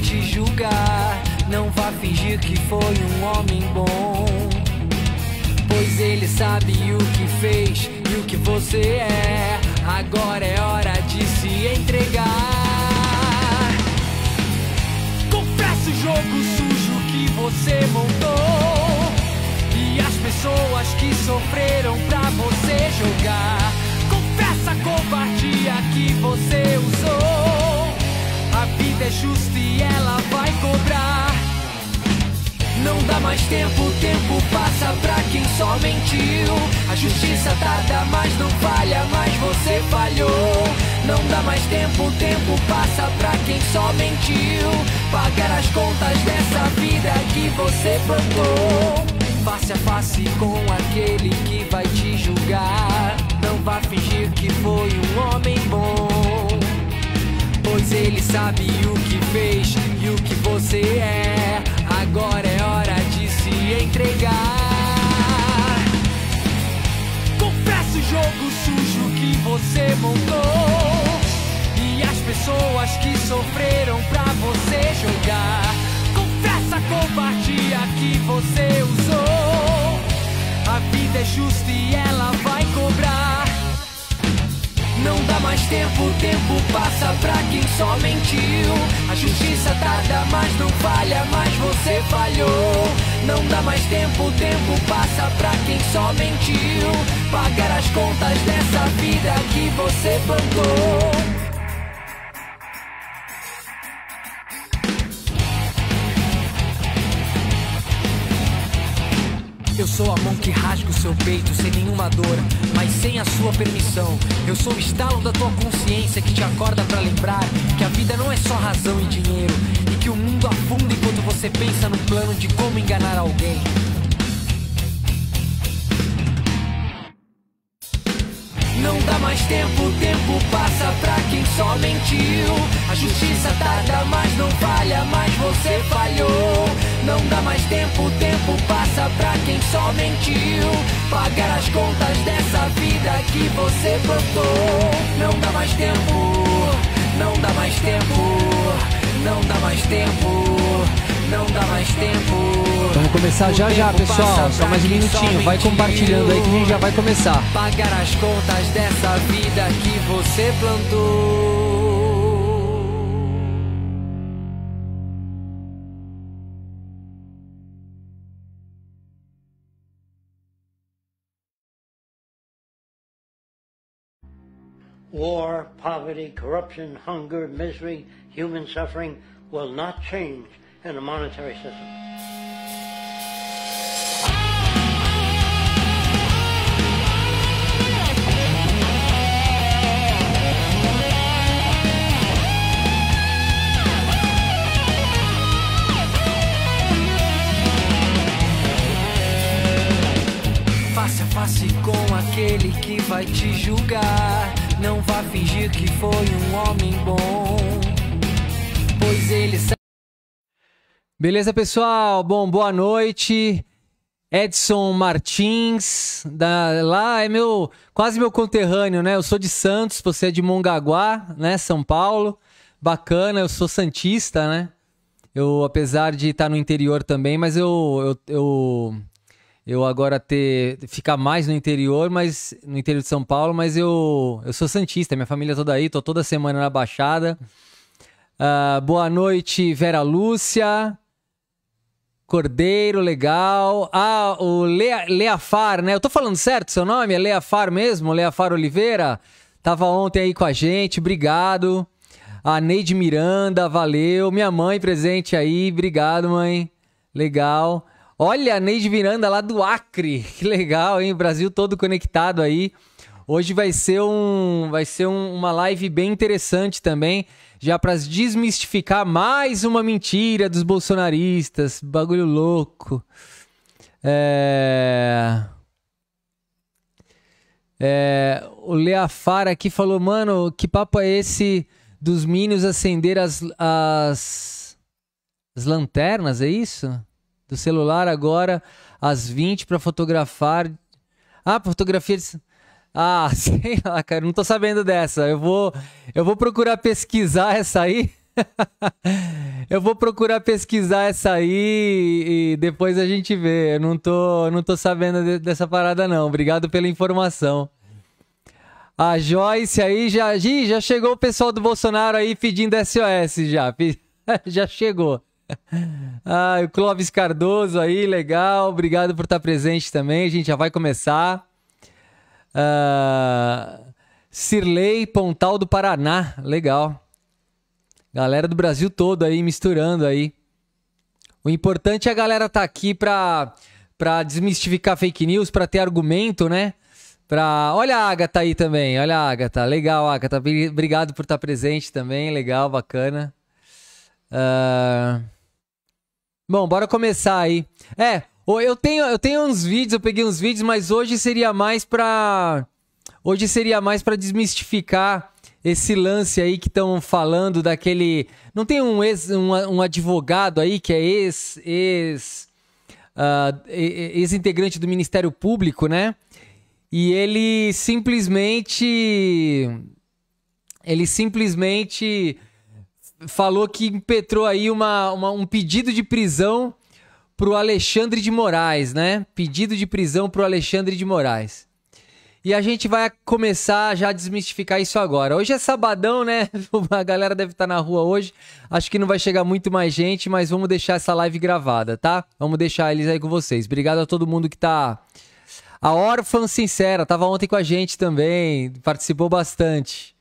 te julgar. Não vá fingir que foi um homem bom. Pois ele sabe o que fez e o que você é. Agora é hora de se entregar. Confessa o jogo sujo que você montou. E as pessoas que sofreram pra você jogar. Confessa a covardia que você usou é justo e ela vai cobrar. Não dá mais tempo, o tempo passa pra quem só mentiu. A justiça tarda, mas não falha, mas você falhou. Não dá mais tempo, o tempo passa pra quem só mentiu. Pagar as contas dessa vida que você plantou face a face com aquele que vai te julgar. Não vá fingir que foi um homem bom pois ele sabe o que fez e o que você é. Agora é hora de se entregar. Confessa o jogo sujo que você montou e as pessoas que sofreram pra você jogar. Confessa a covardia que você usou. A vida é justa e ela vai cobrar. Não dá mais tempo, o tempo passa pra quem só mentiu. A justiça tarda, mas não falha, mas você falhou. Não dá mais tempo, o tempo passa pra quem só mentiu. Pagar as contas dessa vida que você plantou. Eu sou a mão que rasga o seu peito sem nenhuma dor, mas sem a sua permissão. Eu sou o estalo da tua consciência que te acorda para lembrar que a vida não é só razão e dinheiro e que o mundo afunda enquanto você pensa no plano de como enganar alguém. Não dá mais tempo, o tempo passa pra quem só mentiu. A justiça tarda, mas não falha, mas você falhou. Não dá mais tempo, o tempo passa pra quem só mentiu. Pagar as contas dessa vida que você plantou. Não dá mais tempo, não dá mais tempo, não dá mais tempo. Não dá mais tempo. Vamos começar já já, pessoal. Só mais um minutinho. Vai compartilhando aí que a gente já vai começar. Pagar as contas dessa vida que você plantou. war, poverty, corruption, hunger, misery, human suffering will not change in a monetary system. face a face com aquele que vai te julgar. Não vá fingir que foi um homem bom, pois ele sabe. Beleza, pessoal? Bom, boa noite. Edson Martins, da, lá é meu quase meu conterrâneo, né? Eu sou de Santos, você é de Mongaguá, né? São Paulo. Bacana, eu sou santista, né? Eu, apesar de estar no interior também, mas eu, eu, eu eu agora ter ficar mais no interior, mas no interior de São Paulo, mas eu eu sou santista, minha família é toda aí, tô toda semana na Baixada. Uh, boa noite, Vera Lúcia. Cordeiro, legal. Ah, o Lea, Leafar, né? Eu tô falando certo seu nome? É Leafar mesmo? Leafar Oliveira? Tava ontem aí com a gente, obrigado. A Neide Miranda, valeu. Minha mãe presente aí, obrigado, mãe. Legal. Olha, a Neide Miranda lá do Acre. Que legal, hein? Brasil todo conectado aí. Hoje vai ser, um, vai ser um, uma live bem interessante também, já para desmistificar mais uma mentira dos bolsonaristas. Bagulho louco. É... É, o aqui falou, mano, que papo é esse dos Minions acender as, as, as lanternas, é isso? do celular agora às 20 para fotografar. Ah, fotografia. Ah, sei lá, cara, não tô sabendo dessa. Eu vou, eu vou procurar pesquisar essa aí. eu vou procurar pesquisar essa aí e depois a gente vê. Eu não tô, não tô sabendo dessa parada não. Obrigado pela informação. A Joyce aí já, já chegou o pessoal do Bolsonaro aí pedindo SOS já. Já chegou ah, o Clóvis Cardoso aí, legal. Obrigado por estar presente também. A gente já vai começar. Ah, Pontal do Paraná, legal. Galera do Brasil todo aí misturando aí. O importante é a galera tá aqui pra, para desmistificar fake news, pra ter argumento, né? Pra... Olha a Agatha aí também, olha a Agatha. Legal, Agatha. Obrigado por estar presente também, legal, bacana. Uh... Bom, bora começar aí. É, eu tenho, eu tenho uns vídeos, eu peguei uns vídeos, mas hoje seria mais pra. Hoje seria mais pra desmistificar esse lance aí que estão falando daquele. Não tem um, ex, um, um advogado aí que é ex. ex uh, ex-integrante do Ministério Público, né? E ele simplesmente. Ele simplesmente falou que impetrou aí uma, uma, um pedido de prisão pro Alexandre de Moraes, né? Pedido de prisão pro Alexandre de Moraes. E a gente vai começar já a desmistificar isso agora. Hoje é sabadão, né? A galera deve estar tá na rua hoje. Acho que não vai chegar muito mais gente, mas vamos deixar essa live gravada, tá? Vamos deixar eles aí com vocês. Obrigado a todo mundo que tá. A órfã sincera, tava ontem com a gente também, participou bastante.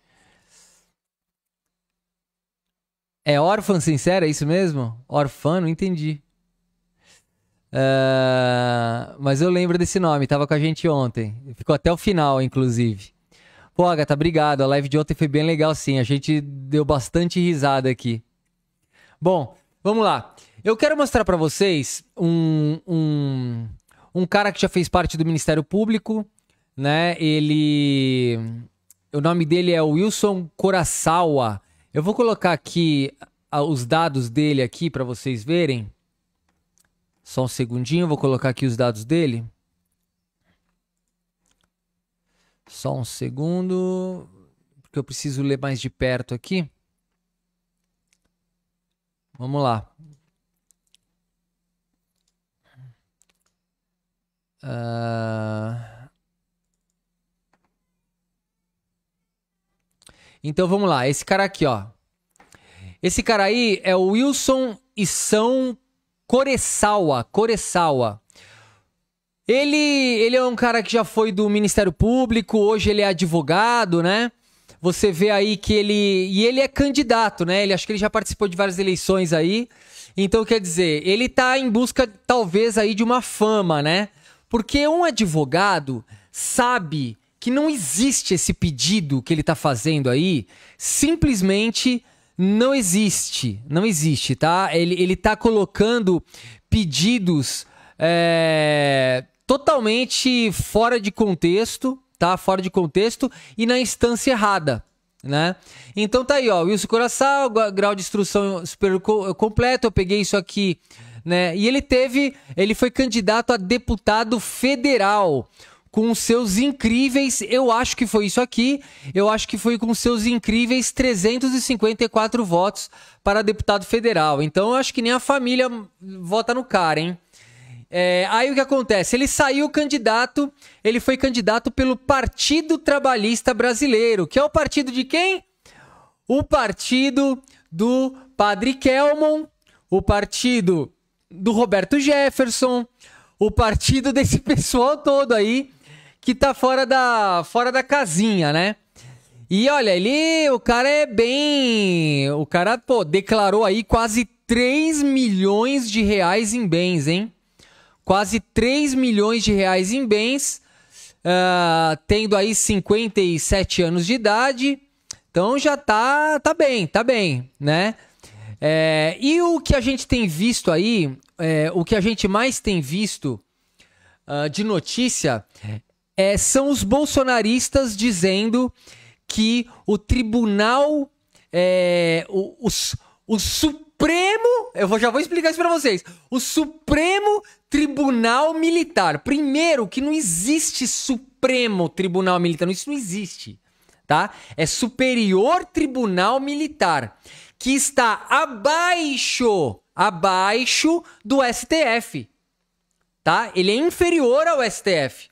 É órfã sincera, é isso mesmo? Orfã, não entendi. Uh, mas eu lembro desse nome, tava com a gente ontem. Ficou até o final, inclusive. Pô, Agatha, obrigado. A live de ontem foi bem legal, sim. A gente deu bastante risada aqui. Bom, vamos lá. Eu quero mostrar para vocês um, um, um cara que já fez parte do Ministério Público, né? Ele. O nome dele é Wilson Coraçawa. Eu vou colocar aqui os dados dele aqui para vocês verem. Só um segundinho, vou colocar aqui os dados dele. Só um segundo, porque eu preciso ler mais de perto aqui. Vamos lá. Uh... Então vamos lá, esse cara aqui, ó. Esse cara aí é o Wilson Isão Coressawa. Coressawa. Ele, ele é um cara que já foi do Ministério Público, hoje ele é advogado, né? Você vê aí que ele. E ele é candidato, né? Ele acho que ele já participou de várias eleições aí. Então, quer dizer, ele tá em busca, talvez, aí de uma fama, né? Porque um advogado sabe que não existe esse pedido que ele está fazendo aí, simplesmente não existe. Não existe, tá? Ele, ele tá colocando pedidos é, totalmente fora de contexto, tá? Fora de contexto e na instância errada. Né? Então tá aí, ó, Wilson Coraçal, grau de instrução super completo, eu peguei isso aqui, né? E ele teve, ele foi candidato a deputado federal com seus incríveis, eu acho que foi isso aqui, eu acho que foi com seus incríveis 354 votos para deputado federal. Então eu acho que nem a família vota no cara, hein? É, aí o que acontece? Ele saiu candidato, ele foi candidato pelo Partido Trabalhista Brasileiro, que é o partido de quem? O partido do Padre Kelmon, o partido do Roberto Jefferson, o partido desse pessoal todo aí que tá fora da, fora da casinha, né? E olha, ele, o cara é bem. O cara, pô, declarou aí quase 3 milhões de reais em bens, hein? Quase 3 milhões de reais em bens, uh, tendo aí 57 anos de idade. Então já tá, tá bem, tá bem, né? É, e o que a gente tem visto aí, é, o que a gente mais tem visto uh, de notícia é, são os bolsonaristas dizendo que o tribunal. É, o, o, o Supremo. Eu vou, já vou explicar isso para vocês. O Supremo Tribunal Militar. Primeiro, que não existe Supremo Tribunal Militar. Isso não existe. Tá? É Superior Tribunal Militar. Que está abaixo. Abaixo do STF. Tá? Ele é inferior ao STF.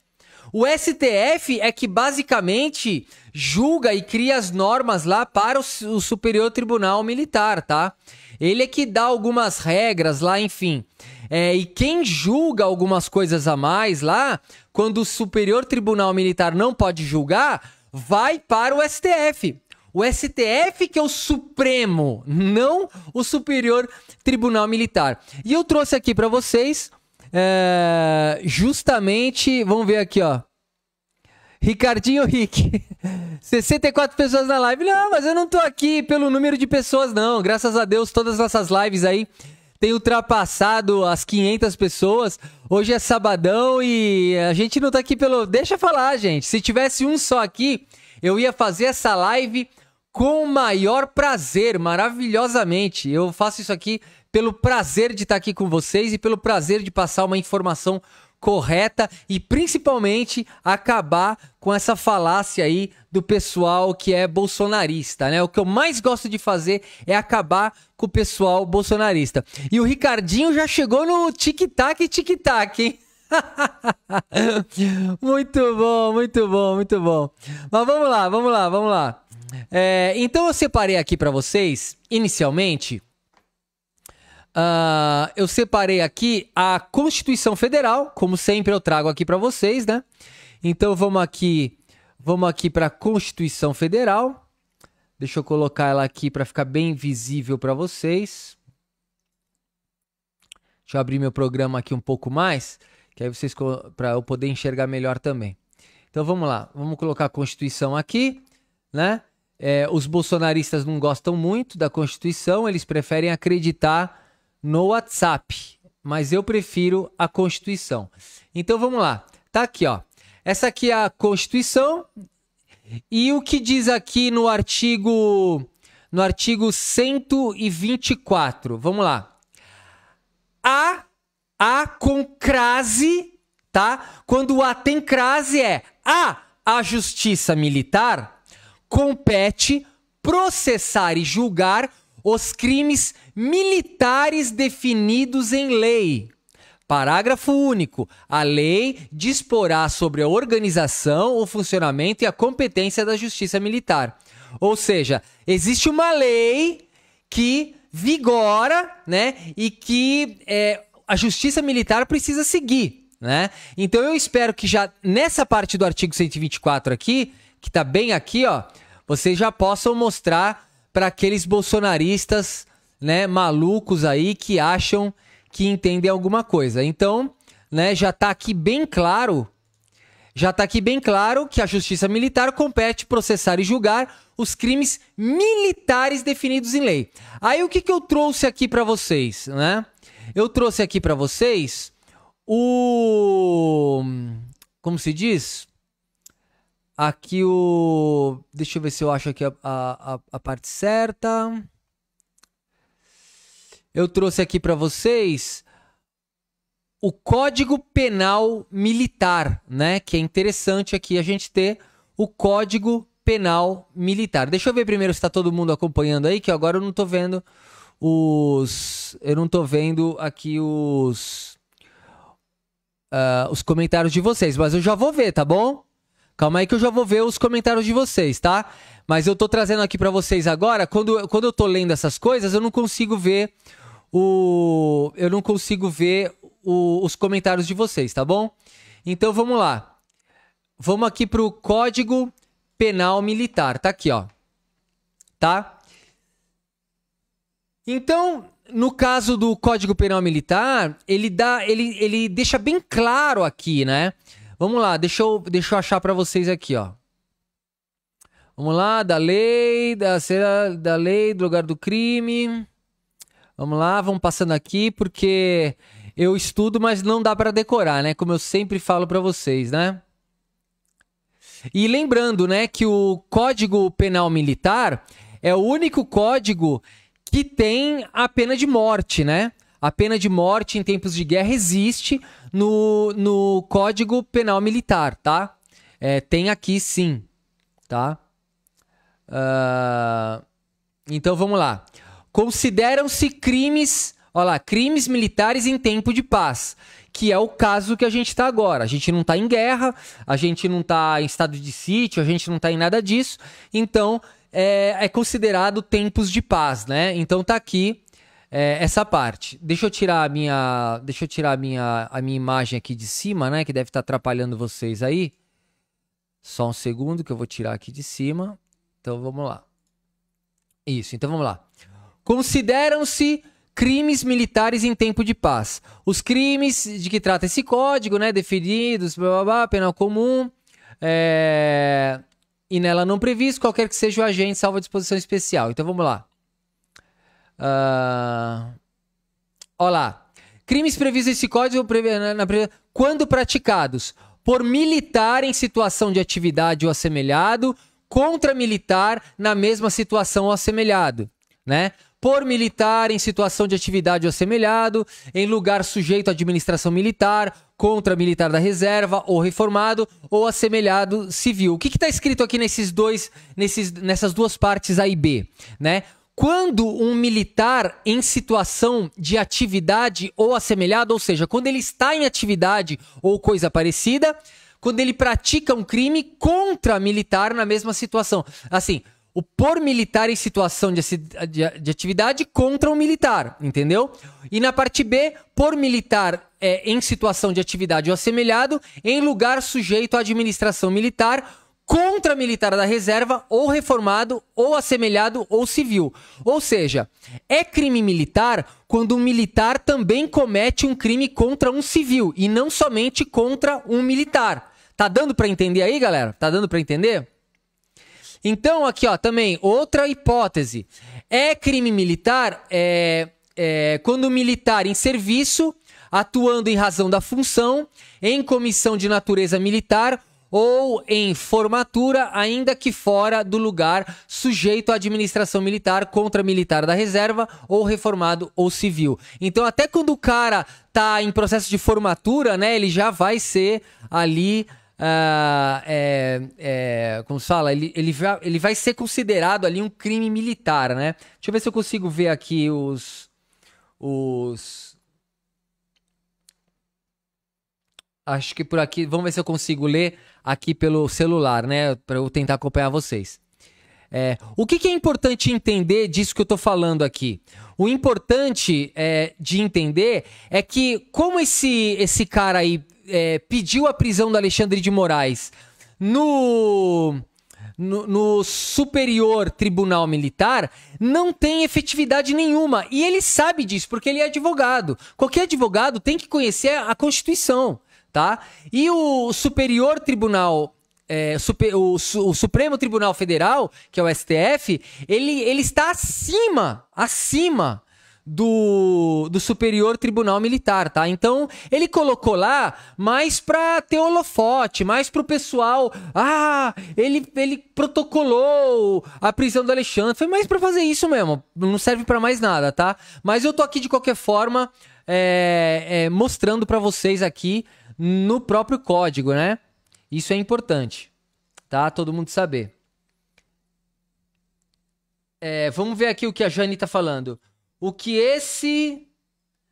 O STF é que basicamente julga e cria as normas lá para o, o Superior Tribunal Militar, tá? Ele é que dá algumas regras lá, enfim. É, e quem julga algumas coisas a mais lá, quando o Superior Tribunal Militar não pode julgar, vai para o STF. O STF que é o Supremo, não o Superior Tribunal Militar. E eu trouxe aqui para vocês é, justamente, vamos ver aqui, ó. Ricardinho Rick. 64 pessoas na live. Não, mas eu não tô aqui pelo número de pessoas, não. Graças a Deus, todas essas lives aí têm ultrapassado as 500 pessoas. Hoje é sabadão e a gente não tá aqui pelo. Deixa eu falar, gente. Se tivesse um só aqui, eu ia fazer essa live com o maior prazer, maravilhosamente. Eu faço isso aqui pelo prazer de estar aqui com vocês e pelo prazer de passar uma informação correta e principalmente acabar com essa falácia aí do pessoal que é bolsonarista, né? O que eu mais gosto de fazer é acabar com o pessoal bolsonarista. E o Ricardinho já chegou no tic-tac, tic-tac, hein? muito bom, muito bom, muito bom. Mas vamos lá, vamos lá, vamos lá. É, então eu separei aqui para vocês, inicialmente, Uh, eu separei aqui a Constituição Federal, como sempre eu trago aqui para vocês, né? Então vamos aqui, vamos aqui para a Constituição Federal. Deixa eu colocar ela aqui para ficar bem visível para vocês. Deixa eu abrir meu programa aqui um pouco mais, que aí vocês para eu poder enxergar melhor também. Então vamos lá, vamos colocar a Constituição aqui, né? É, os bolsonaristas não gostam muito da Constituição, eles preferem acreditar no WhatsApp, mas eu prefiro a Constituição. Então vamos lá. Tá aqui, ó. Essa aqui é a Constituição. E o que diz aqui no artigo no artigo 124. Vamos lá. A a com crase, tá? Quando o a tem crase é a a justiça militar compete processar e julgar os crimes militares definidos em lei. Parágrafo único. A lei disporá sobre a organização, o funcionamento e a competência da Justiça Militar. Ou seja, existe uma lei que vigora, né, e que é, a Justiça Militar precisa seguir, né? Então eu espero que já nessa parte do artigo 124 aqui, que está bem aqui, ó, vocês já possam mostrar para aqueles bolsonaristas, né, malucos aí que acham que entendem alguma coisa. Então, né, já está aqui bem claro, já tá aqui bem claro que a justiça militar compete processar e julgar os crimes militares definidos em lei. Aí o que que eu trouxe aqui para vocês, né? Eu trouxe aqui para vocês o como se diz? Aqui o. Deixa eu ver se eu acho aqui a, a, a parte certa. Eu trouxe aqui para vocês o Código Penal Militar, né? Que é interessante aqui a gente ter o Código Penal Militar. Deixa eu ver primeiro se está todo mundo acompanhando aí, que agora eu não estou vendo os. Eu não estou vendo aqui os. Uh, os comentários de vocês, mas eu já vou ver, tá bom? Calma aí que eu já vou ver os comentários de vocês, tá? Mas eu tô trazendo aqui para vocês agora, quando, quando eu tô lendo essas coisas, eu não consigo ver o eu não consigo ver o, os comentários de vocês, tá bom? Então vamos lá. Vamos aqui pro Código Penal Militar, tá aqui, ó. Tá? Então, no caso do Código Penal Militar, ele dá ele ele deixa bem claro aqui, né? Vamos lá, deixa eu, deixa eu achar para vocês aqui, ó. Vamos lá, da lei, da, da lei, do lugar do crime. Vamos lá, vamos passando aqui, porque eu estudo, mas não dá para decorar, né? Como eu sempre falo para vocês, né? E lembrando, né, que o Código Penal Militar é o único código que tem a pena de morte, né? A pena de morte em tempos de guerra existe, no, no Código Penal Militar, tá? É, tem aqui sim, tá? Uh, então vamos lá. Consideram-se crimes, olha lá, crimes militares em tempo de paz, que é o caso que a gente está agora. A gente não está em guerra, a gente não está em estado de sítio, a gente não está em nada disso. Então é, é considerado tempos de paz, né? Então tá aqui é, essa parte. Deixa eu tirar a minha, deixa eu tirar a minha, a minha imagem aqui de cima, né? Que deve estar tá atrapalhando vocês aí. Só um segundo que eu vou tirar aqui de cima. Então vamos lá. Isso. Então vamos lá. Consideram-se crimes militares em tempo de paz. Os crimes de que trata esse código, né? Definidos, blá, blá, blá penal comum. É... E nela não previsto, qualquer que seja o agente, salvo a disposição especial. Então vamos lá. Uh... Olha lá. Crimes previstos nesse código né, na... quando praticados por militar em situação de atividade ou assemelhado, contra militar na mesma situação ou assemelhado, né? Por militar em situação de atividade ou assemelhado, em lugar sujeito à administração militar, contra militar da reserva ou reformado ou assemelhado civil. O que está escrito aqui nesses dois, nesses, nessas duas partes A e B, né? quando um militar em situação de atividade ou assemelhada, ou seja, quando ele está em atividade ou coisa parecida, quando ele pratica um crime contra militar na mesma situação. Assim, o por militar em situação de, de, de atividade contra um militar, entendeu? E na parte B, por militar é, em situação de atividade ou assemelhado, em lugar sujeito à administração militar contra militar da reserva, ou reformado, ou assemelhado, ou civil. Ou seja, é crime militar quando um militar também comete um crime contra um civil e não somente contra um militar. Tá dando para entender aí, galera? Tá dando para entender? Então, aqui, ó, também, outra hipótese. É crime militar é, é, quando o militar em serviço, atuando em razão da função, em comissão de natureza militar ou em formatura, ainda que fora do lugar, sujeito à administração militar, contra militar da reserva, ou reformado ou civil. Então, até quando o cara tá em processo de formatura, né, ele já vai ser ali. Uh, é, é, como se fala? Ele, ele, vai, ele vai ser considerado ali um crime militar, né? Deixa eu ver se eu consigo ver aqui os. os Acho que por aqui, vamos ver se eu consigo ler aqui pelo celular, né? Para eu tentar acompanhar vocês. É, o que, que, é importante entender disso que eu estou falando aqui? O importante é, de entender é que, como esse, esse cara aí é, pediu a prisão do Alexandre de Moraes no, no, no, Superior Tribunal Militar, não tem efetividade nenhuma. E ele sabe disso, porque ele é advogado. Qualquer advogado tem que conhecer a Constituição tá? E o Superior Tribunal é, super, o, o, Supremo Tribunal Federal, que é o STF, ele, ele está acima, acima do, do Superior Tribunal Militar, tá? Então, ele colocou lá mais pra ter holofote, mais pro pessoal. Ah, ele, ele protocolou a prisão do Alexandre. Foi mais pra fazer isso mesmo. Não serve para mais nada, tá? Mas eu tô aqui de qualquer forma é, é, mostrando para vocês aqui no próprio código, né? Isso é importante, tá? Todo mundo saber. É, vamos ver aqui o que a Jane tá falando. O que esse.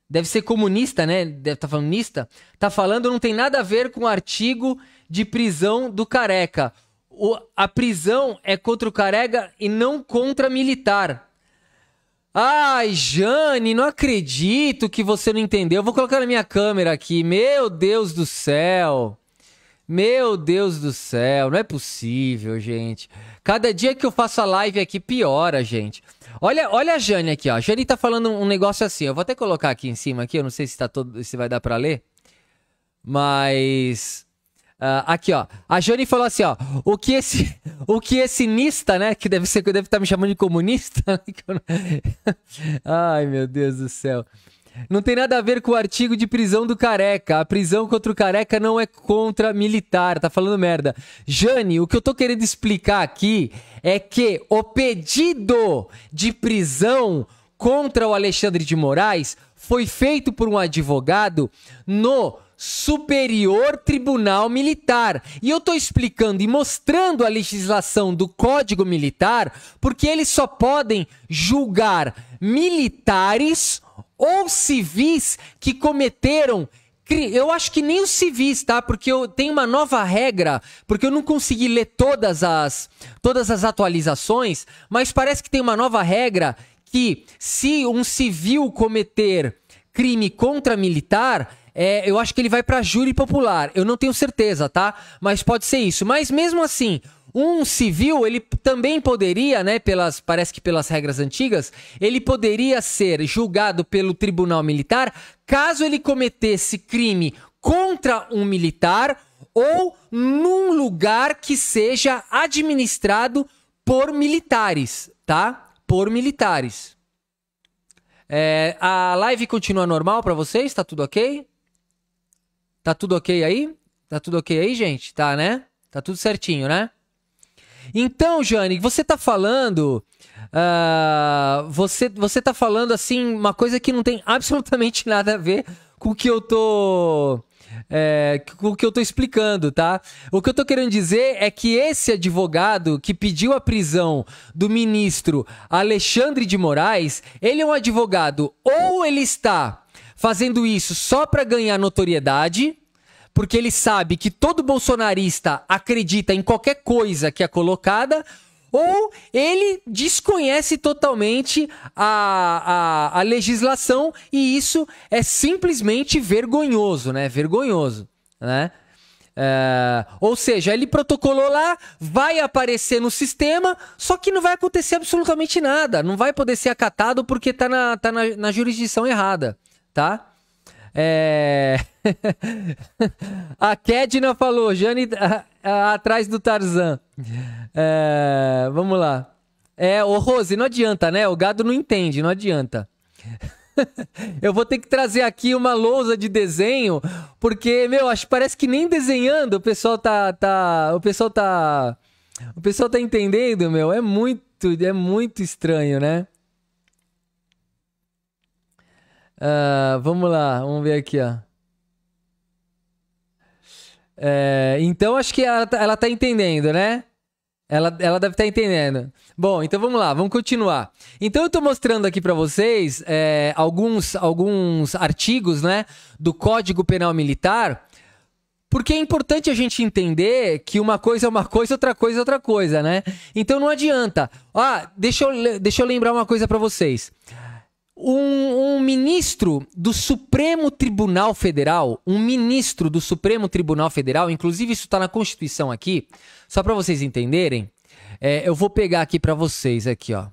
Deve ser comunista, né? Deve estar tá falando nista. Tá falando não tem nada a ver com o artigo de prisão do careca. O, a prisão é contra o careca e não contra militar. Ai, Jane, não acredito que você não entendeu. Eu vou colocar na minha câmera aqui. Meu Deus do céu. Meu Deus do céu, não é possível, gente. Cada dia que eu faço a live aqui piora, gente. Olha, olha a Jane aqui, ó. A Jane tá falando um negócio assim. Eu vou até colocar aqui em cima aqui, eu não sei se tá todo, se vai dar para ler. Mas Uh, aqui, ó. A Jane falou assim, ó. O que esse, o que esse nista, né? Que deve ser que deve estar tá me chamando de comunista. Né, Ai, meu Deus do céu. Não tem nada a ver com o artigo de prisão do careca. A prisão contra o careca não é contra militar. Tá falando merda. Jane, o que eu tô querendo explicar aqui é que o pedido de prisão contra o Alexandre de Moraes foi feito por um advogado no Superior Tribunal Militar. E eu estou explicando e mostrando a legislação do Código Militar porque eles só podem julgar militares ou civis que cometeram eu acho que nem os civis, tá? Porque eu tenho uma nova regra, porque eu não consegui ler todas as todas as atualizações, mas parece que tem uma nova regra que se um civil cometer crime contra militar, é, eu acho que ele vai para júri popular. Eu não tenho certeza, tá? Mas pode ser isso. Mas mesmo assim, um civil, ele também poderia, né, pelas, parece que pelas regras antigas, ele poderia ser julgado pelo tribunal militar caso ele cometesse crime contra um militar ou num lugar que seja administrado por militares, tá? Por militares. É, a live continua normal para vocês? Tá tudo ok? Tá tudo ok aí? Tá tudo ok aí, gente? Tá, né? Tá tudo certinho, né? Então, Jane, você tá falando. Uh, você, você tá falando assim, uma coisa que não tem absolutamente nada a ver com o que eu tô. É, com o que eu tô explicando, tá? O que eu tô querendo dizer é que esse advogado que pediu a prisão do ministro Alexandre de Moraes, ele é um advogado, ou ele está fazendo isso só para ganhar notoriedade, porque ele sabe que todo bolsonarista acredita em qualquer coisa que é colocada, ou ele desconhece totalmente a, a, a legislação e isso é simplesmente vergonhoso, né? Vergonhoso, né? É, ou seja, ele protocolou lá, vai aparecer no sistema, só que não vai acontecer absolutamente nada, não vai poder ser acatado porque está na, tá na, na jurisdição errada tá? É... a Kedna falou, Jane atrás do Tarzan. É... Vamos lá. É, o Rose, não adianta, né? O gado não entende, não adianta. Eu vou ter que trazer aqui uma lousa de desenho, porque, meu, acho parece que nem desenhando o pessoal tá. tá o pessoal tá. O pessoal tá entendendo, meu. É muito, é muito estranho, né? Uh, vamos lá, vamos ver aqui, ó. É, então acho que ela, tá, ela tá entendendo, né? Ela, ela deve estar tá entendendo. Bom, então vamos lá, vamos continuar. Então eu estou mostrando aqui para vocês é, alguns, alguns artigos né, do Código Penal Militar, porque é importante a gente entender que uma coisa é uma coisa, outra coisa é outra coisa, né? Então não adianta. Ah, deixa eu, deixa eu lembrar uma coisa para vocês um, um ministro do Supremo Tribunal Federal, um ministro do Supremo Tribunal Federal, inclusive isso está na Constituição aqui, só para vocês entenderem, é, eu vou pegar aqui para vocês aqui, ó.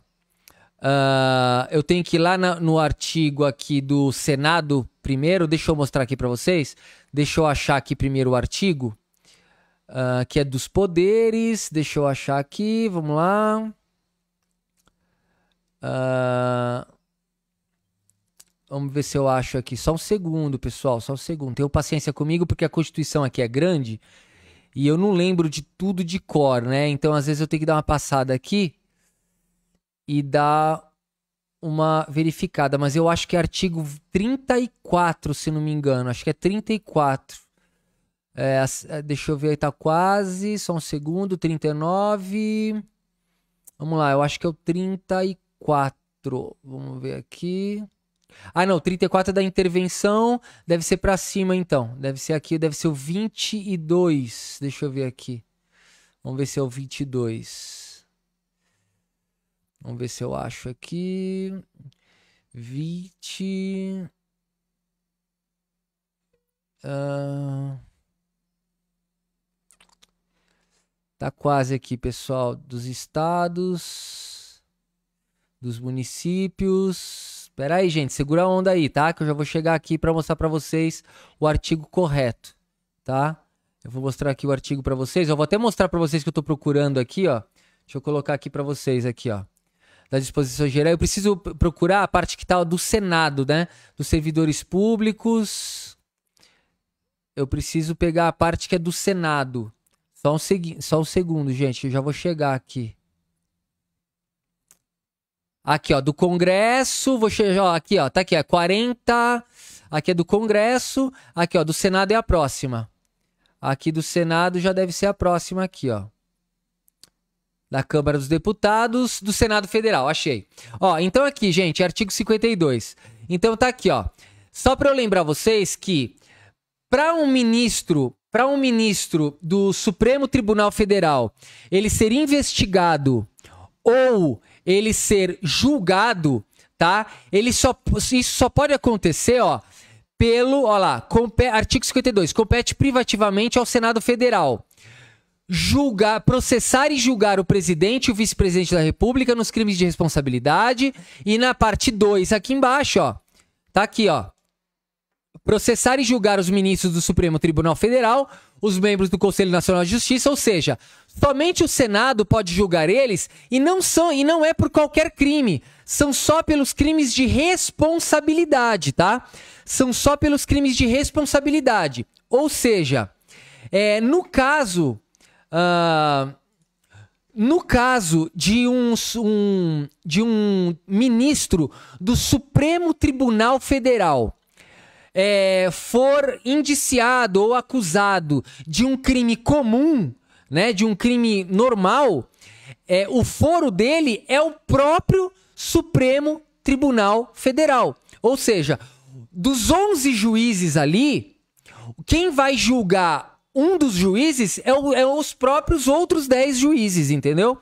Uh, eu tenho que ir lá na, no artigo aqui do Senado primeiro. Deixa eu mostrar aqui para vocês. Deixa eu achar aqui primeiro o artigo uh, que é dos poderes. Deixa eu achar aqui. Vamos lá. Uh, Vamos ver se eu acho aqui. Só um segundo, pessoal, só um segundo. Tenham paciência comigo, porque a Constituição aqui é grande e eu não lembro de tudo de cor, né? Então, às vezes, eu tenho que dar uma passada aqui e dar uma verificada. Mas eu acho que é artigo 34, se não me engano. Acho que é 34. É, é, deixa eu ver Está tá quase. Só um segundo. 39. Vamos lá, eu acho que é o 34. Vamos ver aqui. Ah, não, 34 é da intervenção, deve ser para cima então. Deve ser aqui, deve ser o 22. Deixa eu ver aqui. Vamos ver se é o 22. Vamos ver se eu acho aqui. 20. Uh... Ah. Tá quase aqui, pessoal, dos estados, dos municípios. Espera aí, gente, segura a onda aí, tá? Que eu já vou chegar aqui para mostrar para vocês o artigo correto, tá? Eu vou mostrar aqui o artigo para vocês. Eu vou até mostrar para vocês que eu estou procurando aqui, ó. Deixa eu colocar aqui para vocês aqui, ó. Da disposição geral. Eu preciso procurar a parte que tá do Senado, né? Dos servidores públicos. Eu preciso pegar a parte que é do Senado. Só um, só um segundo, gente. Eu já vou chegar aqui. Aqui, ó, do Congresso, vou chegar, ó, aqui, ó, tá aqui, é 40. Aqui é do Congresso, aqui, ó, do Senado é a próxima. Aqui do Senado já deve ser a próxima aqui, ó. Da Câmara dos Deputados, do Senado Federal, achei. Ó, então aqui, gente, artigo 52. Então tá aqui, ó. Só para eu lembrar vocês que para um ministro, para um ministro do Supremo Tribunal Federal, ele ser investigado ou ele ser julgado, tá? Ele só, isso só pode acontecer, ó, pelo, ó lá, artigo 52, compete privativamente ao Senado Federal julgar, processar e julgar o presidente e o vice-presidente da República nos crimes de responsabilidade. E na parte 2, aqui embaixo, ó, tá aqui, ó. Processar e julgar os ministros do Supremo Tribunal Federal, os membros do Conselho Nacional de Justiça, ou seja, Somente o Senado pode julgar eles e não são e não é por qualquer crime, são só pelos crimes de responsabilidade, tá? São só pelos crimes de responsabilidade. Ou seja, é, no caso uh, no caso de um, um, de um ministro do Supremo Tribunal Federal é, for indiciado ou acusado de um crime comum, né, de um crime normal, é, o foro dele é o próprio Supremo Tribunal Federal. Ou seja, dos 11 juízes ali, quem vai julgar um dos juízes é, o, é os próprios outros 10 juízes, entendeu?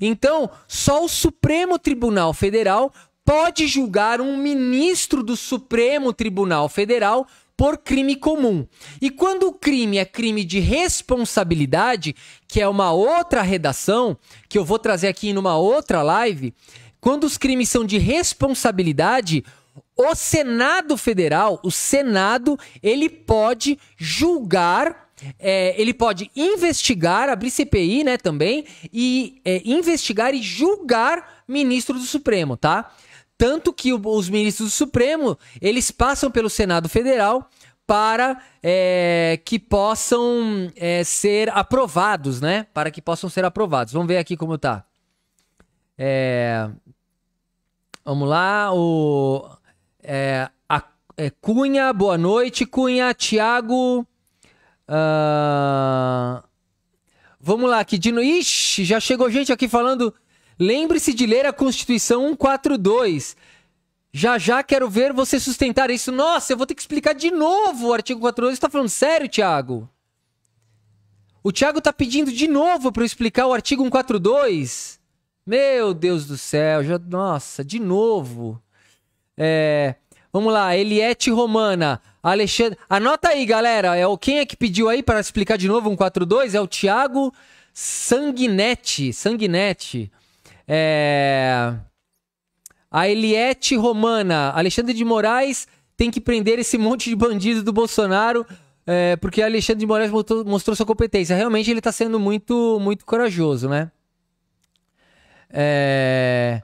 Então, só o Supremo Tribunal Federal pode julgar um ministro do Supremo Tribunal Federal por crime comum. E quando o crime é crime de responsabilidade, que é uma outra redação, que eu vou trazer aqui numa outra live, quando os crimes são de responsabilidade, o Senado Federal, o Senado, ele pode julgar é, ele pode investigar, abrir CPI, né, também, e é, investigar e julgar ministro do Supremo, tá? Tanto que os ministros do Supremo, eles passam pelo Senado Federal para é, que possam é, ser aprovados, né? Para que possam ser aprovados. Vamos ver aqui como tá. É, vamos lá, o... É, a, é, Cunha, boa noite, Cunha, Tiago... Uh, ah, vamos lá, aqui, Dino... Ixi, já chegou gente aqui falando Lembre-se de ler a Constituição 142. Já já quero ver você sustentar isso. Nossa, eu vou ter que explicar de novo o artigo 142. Você tá falando sério, Tiago? O Tiago tá pedindo de novo para eu explicar o artigo 142. Meu Deus do céu, já, nossa, de novo. É, vamos lá, Eliette Romana, Alexandre. Anota aí, galera. É o quem é que pediu aí para explicar de novo o 142? É o Tiago Sanguinetti, Sanguinetti. É... A Eliette Romana. Alexandre de Moraes tem que prender esse monte de bandido do Bolsonaro. É, porque Alexandre de Moraes mostrou, mostrou sua competência. Realmente ele está sendo muito, muito corajoso, né? É...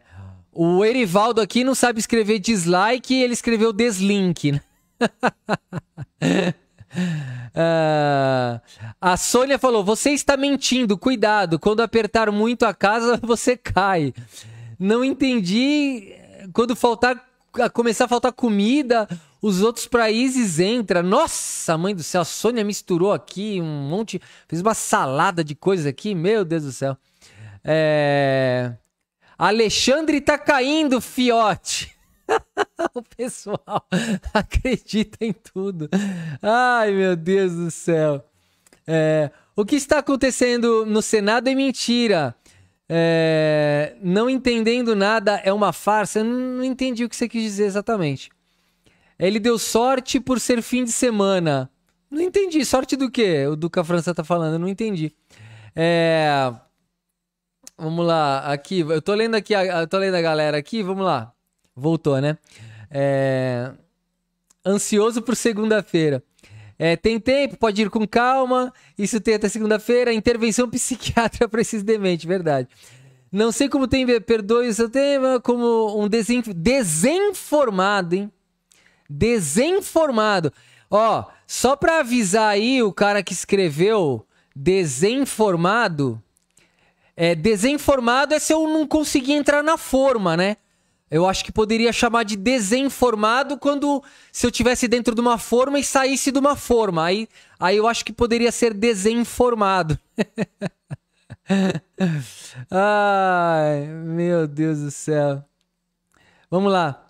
O Erivaldo aqui não sabe escrever dislike, ele escreveu deslink. Né? Uh, a Sônia falou: Você está mentindo, cuidado. Quando apertar muito a casa, você cai. Não entendi. Eh, quando faltar, começar a faltar comida, os outros países entram. Nossa, mãe do céu, a Sônia misturou aqui um monte, fez uma salada de coisas aqui. Meu Deus do céu. É... Alexandre tá caindo, fiote. o pessoal acredita em tudo. Ai, meu Deus do céu. É, o que está acontecendo no Senado é mentira. É, não entendendo nada é uma farsa. Eu não entendi o que você quis dizer exatamente. Ele deu sorte por ser fim de semana. Não entendi. Sorte do quê? O Duca França tá falando, eu não entendi. É, vamos lá, aqui. Eu tô lendo aqui, eu tô lendo a galera aqui, vamos lá. Voltou, né? É... Ansioso por segunda-feira. É, tem tempo, pode ir com calma. Isso tem até segunda-feira. Intervenção psiquiatra para esses dementes, verdade. Não sei como tem, perdoe o seu tema, como um desen, desenformado, hein? Desenformado. Ó, só para avisar aí o cara que escreveu desenformado. É, desenformado é se eu não conseguir entrar na forma, né? Eu acho que poderia chamar de desenformado quando se eu tivesse dentro de uma forma e saísse de uma forma. Aí, aí eu acho que poderia ser desenformado. Ai, meu Deus do céu. Vamos lá.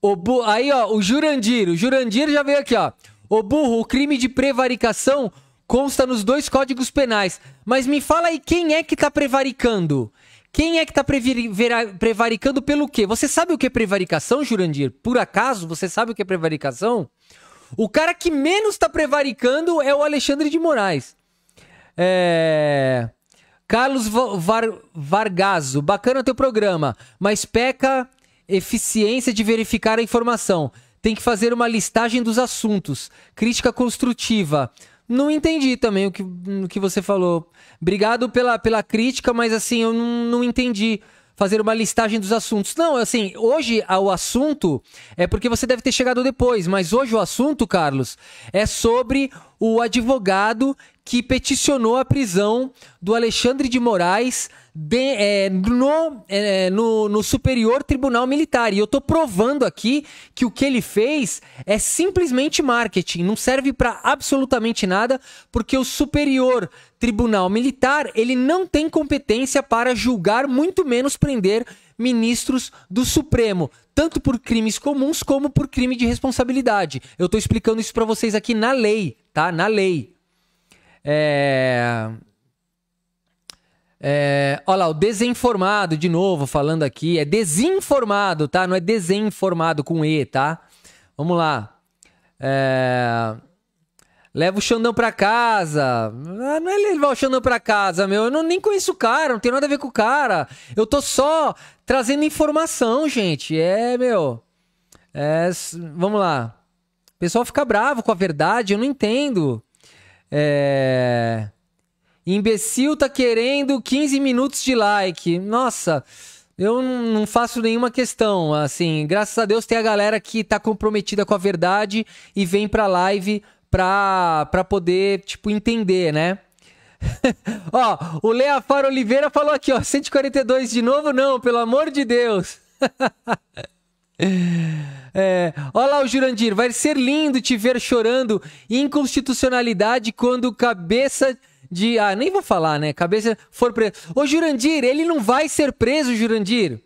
O bu... Aí, ó, o Jurandir. O Jurandir já veio aqui, ó. O burro, o crime de prevaricação consta nos dois códigos penais. Mas me fala aí quem é que tá prevaricando? Quem é que tá prevaricando pelo quê? Você sabe o que é prevaricação, Jurandir? Por acaso, você sabe o que é prevaricação? O cara que menos tá prevaricando é o Alexandre de Moraes. É... Carlos Var... Vargazo, bacana teu programa, mas peca eficiência de verificar a informação. Tem que fazer uma listagem dos assuntos. Crítica construtiva não entendi também o que, o que você falou. Obrigado pela, pela crítica, mas assim, eu não, não entendi fazer uma listagem dos assuntos. Não, assim, hoje o assunto é porque você deve ter chegado depois, mas hoje o assunto, Carlos, é sobre o advogado que peticionou a prisão do Alexandre de Moraes de, é, no, é, no, no, Superior Tribunal Militar. E eu estou provando aqui que o que ele fez é simplesmente marketing, não serve para absolutamente nada, porque o Superior Tribunal Militar ele não tem competência para julgar, muito menos prender ministros do Supremo, tanto por crimes comuns como por crime de responsabilidade. Eu estou explicando isso para vocês aqui na lei, tá? Na lei. É. É, olha lá, o desinformado, de novo, falando aqui. É desinformado, tá? Não é desinformado com E, tá? Vamos lá. É... Leva o Xandão pra casa. Ah, não é levar o Xandão pra casa, meu. Eu não, nem conheço o cara, não tem nada a ver com o cara. Eu tô só trazendo informação, gente. É, meu. É, vamos lá. O pessoal fica bravo com a verdade, eu não entendo. É. Imbecil tá querendo 15 minutos de like. Nossa, eu não faço nenhuma questão. Assim, graças a Deus tem a galera que tá comprometida com a verdade e vem pra live pra, pra poder, tipo, entender, né? ó, o Leafar Oliveira falou aqui, ó, 142 de novo? Não, pelo amor de Deus. é, olha lá o Jurandir, vai ser lindo te ver chorando inconstitucionalidade quando cabeça de. Ah, nem vou falar, né? Cabeça for preso. Ô, Jurandir, ele não vai ser preso, Jurandir.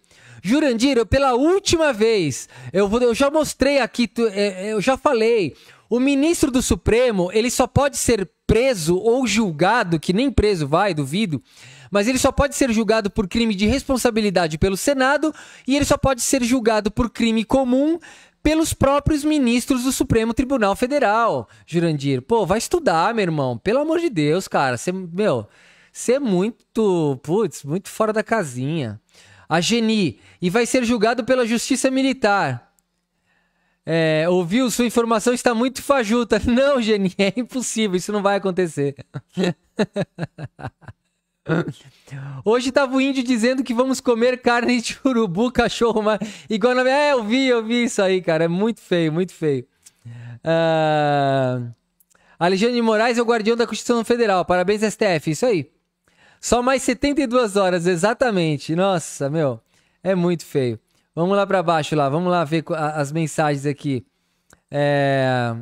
Jurandir, eu, pela última vez, eu, vou, eu já mostrei aqui, tu, é, é, eu já falei. O ministro do Supremo, ele só pode ser preso ou julgado, que nem preso vai, duvido, mas ele só pode ser julgado por crime de responsabilidade pelo Senado e ele só pode ser julgado por crime comum pelos próprios ministros do Supremo Tribunal Federal, Jurandir. Pô, vai estudar, meu irmão. Pelo amor de Deus, cara. Você, meu, você é muito, putz, muito fora da casinha. A Geni, e vai ser julgado pela Justiça Militar. É, ouviu? Sua informação está muito fajuta. Não, Geni, é impossível. Isso não vai acontecer. Hoje tava o índio dizendo que vamos comer carne de urubu, cachorro, mas igual na. É, eu vi, eu vi isso aí, cara. É muito feio, muito feio. Uh... Alexandre de Moraes é o guardião da Constituição Federal. Parabéns, STF. Isso aí. Só mais 72 horas, exatamente. Nossa, meu. É muito feio. Vamos lá para baixo lá. Vamos lá ver as mensagens aqui. É...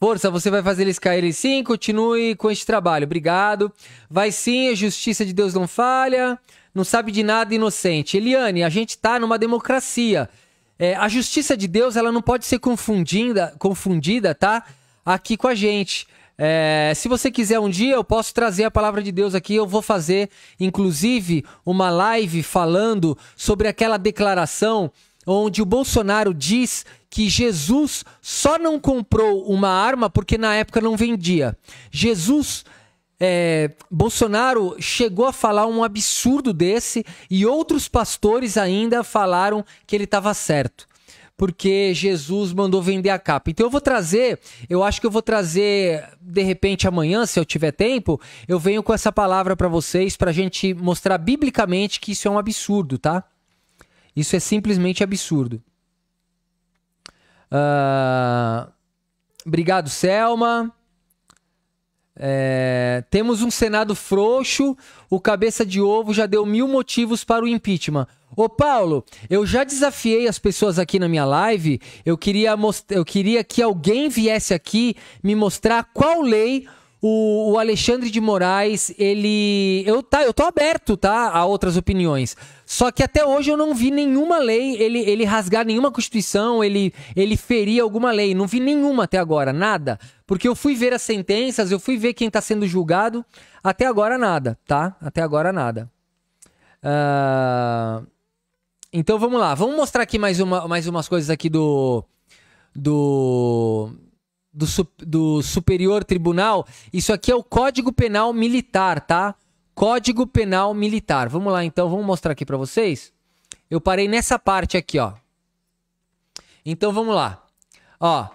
Força, você vai fazer eles caírem sim, continue com este trabalho. Obrigado. Vai sim, a justiça de Deus não falha. Não sabe de nada inocente. Eliane, a gente está numa democracia. É, a justiça de Deus ela não pode ser confundida, confundida, tá? Aqui com a gente. É, se você quiser um dia, eu posso trazer a palavra de Deus aqui. Eu vou fazer, inclusive, uma live falando sobre aquela declaração onde o Bolsonaro diz que Jesus só não comprou uma arma porque na época não vendia. Jesus. É, Bolsonaro chegou a falar um absurdo desse e outros pastores ainda falaram que ele estava certo porque Jesus mandou vender a capa. Então eu vou trazer, eu acho que eu vou trazer de repente amanhã, se eu tiver tempo, eu venho com essa palavra para vocês para a gente mostrar biblicamente que isso é um absurdo, tá? Isso é simplesmente absurdo. Uh, obrigado, Selma. É, temos um Senado frouxo, o cabeça de ovo já deu mil motivos para o impeachment. Ô Paulo, eu já desafiei as pessoas aqui na minha live. Eu queria, eu queria que alguém viesse aqui me mostrar qual lei o, o Alexandre de Moraes ele. Eu, tá, eu tô aberto tá, a outras opiniões. Só que até hoje eu não vi nenhuma lei, ele, ele rasgar nenhuma Constituição, ele, ele ferir alguma lei. Não vi nenhuma até agora, nada. Porque eu fui ver as sentenças, eu fui ver quem está sendo julgado. Até agora nada, tá? Até agora nada. Uh... Então vamos lá, vamos mostrar aqui mais, uma, mais umas coisas aqui do. Do, do, do Superior Tribunal. Isso aqui é o Código Penal Militar, tá? Código Penal Militar. Vamos lá então, vamos mostrar aqui para vocês. Eu parei nessa parte aqui, ó. Então vamos lá. Ó.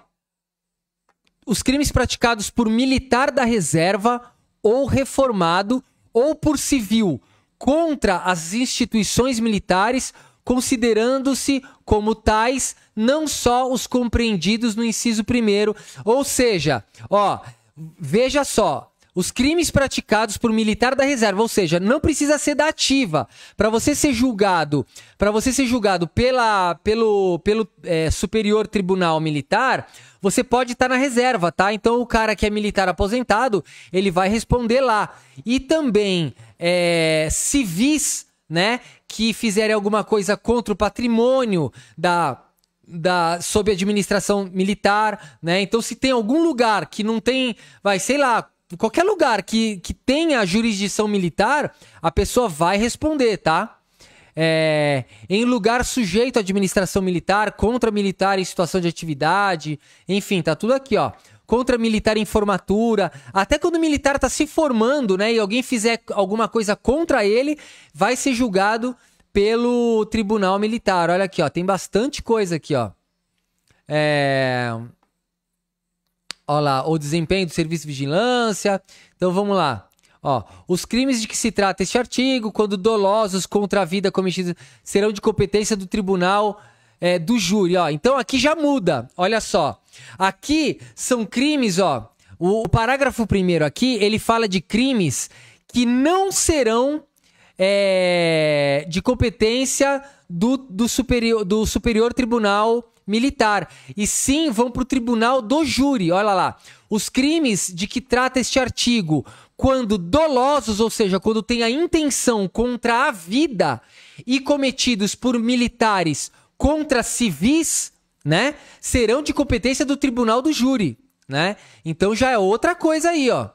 Os crimes praticados por militar da reserva ou reformado ou por civil contra as instituições militares, considerando-se como tais não só os compreendidos no inciso primeiro, ou seja, ó, veja só, os crimes praticados por militar da reserva, ou seja, não precisa ser da ativa para você ser julgado, para você ser julgado pela pelo pelo é, Superior Tribunal Militar, você pode estar tá na reserva, tá? Então o cara que é militar aposentado, ele vai responder lá. E também é, civis, né, que fizerem alguma coisa contra o patrimônio da da sob administração militar, né? Então se tem algum lugar que não tem, vai, sei lá, qualquer lugar que, que tenha jurisdição militar, a pessoa vai responder, tá? É, em lugar sujeito à administração militar, contra militar em situação de atividade, enfim, tá tudo aqui, ó. Contra militar em formatura, até quando o militar tá se formando, né, e alguém fizer alguma coisa contra ele, vai ser julgado pelo Tribunal Militar. Olha aqui, ó, tem bastante coisa aqui, ó. É, Olha lá, o desempenho do serviço de vigilância. Então vamos lá. Ó, os crimes de que se trata este artigo, quando dolosos contra a vida cometidos, serão de competência do tribunal é, do júri. Ó. Então aqui já muda. Olha só. Aqui são crimes, ó. O, o parágrafo primeiro aqui, ele fala de crimes que não serão é, de competência do, do, superior, do Superior Tribunal militar. E sim vão para o tribunal do júri. Olha lá. Os crimes de que trata este artigo, quando dolosos, ou seja, quando tem a intenção contra a vida, e cometidos por militares contra civis, né, serão de competência do tribunal do júri, né? Então já é outra coisa aí, ó.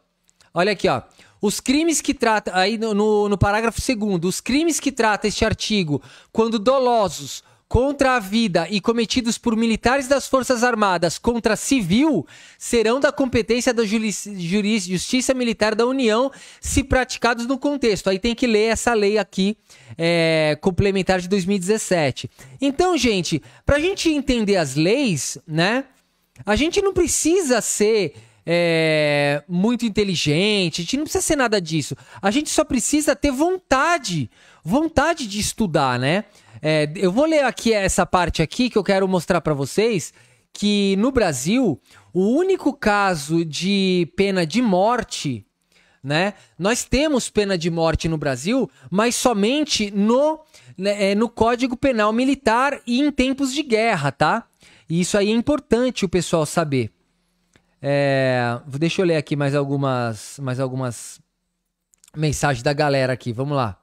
Olha aqui, ó. Os crimes que trata aí no, no, no parágrafo segundo, os crimes que trata este artigo, quando dolosos contra a vida e cometidos por militares das Forças Armadas contra civil serão da competência da Justiça Militar da União se praticados no contexto. Aí tem que ler essa lei aqui, é, complementar de 2017. Então, gente, para a gente entender as leis, né? A gente não precisa ser é, muito inteligente, a gente não precisa ser nada disso. A gente só precisa ter vontade, vontade de estudar, né? É, eu vou ler aqui essa parte aqui que eu quero mostrar para vocês que no Brasil o único caso de pena de morte, né? Nós temos pena de morte no Brasil, mas somente no né, é, no Código Penal Militar e em tempos de guerra, tá? E isso aí é importante o pessoal saber. É, deixa eu ler aqui mais algumas, mais algumas mensagens da galera aqui. Vamos lá.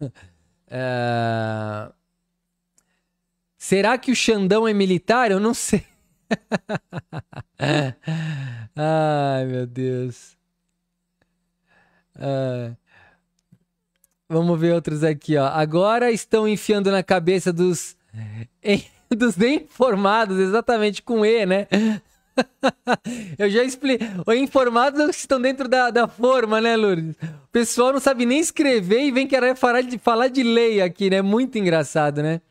É, Será que o Xandão é militar? Eu não sei. Ai, meu Deus. Ah, vamos ver outros aqui, ó. Agora estão enfiando na cabeça dos dos nem informados, exatamente com E, né? Eu já expliquei. Os informados é que estão dentro da, da forma, né, Lourdes? O pessoal não sabe nem escrever e vem querer falar de, falar de lei aqui, né? Muito engraçado, né?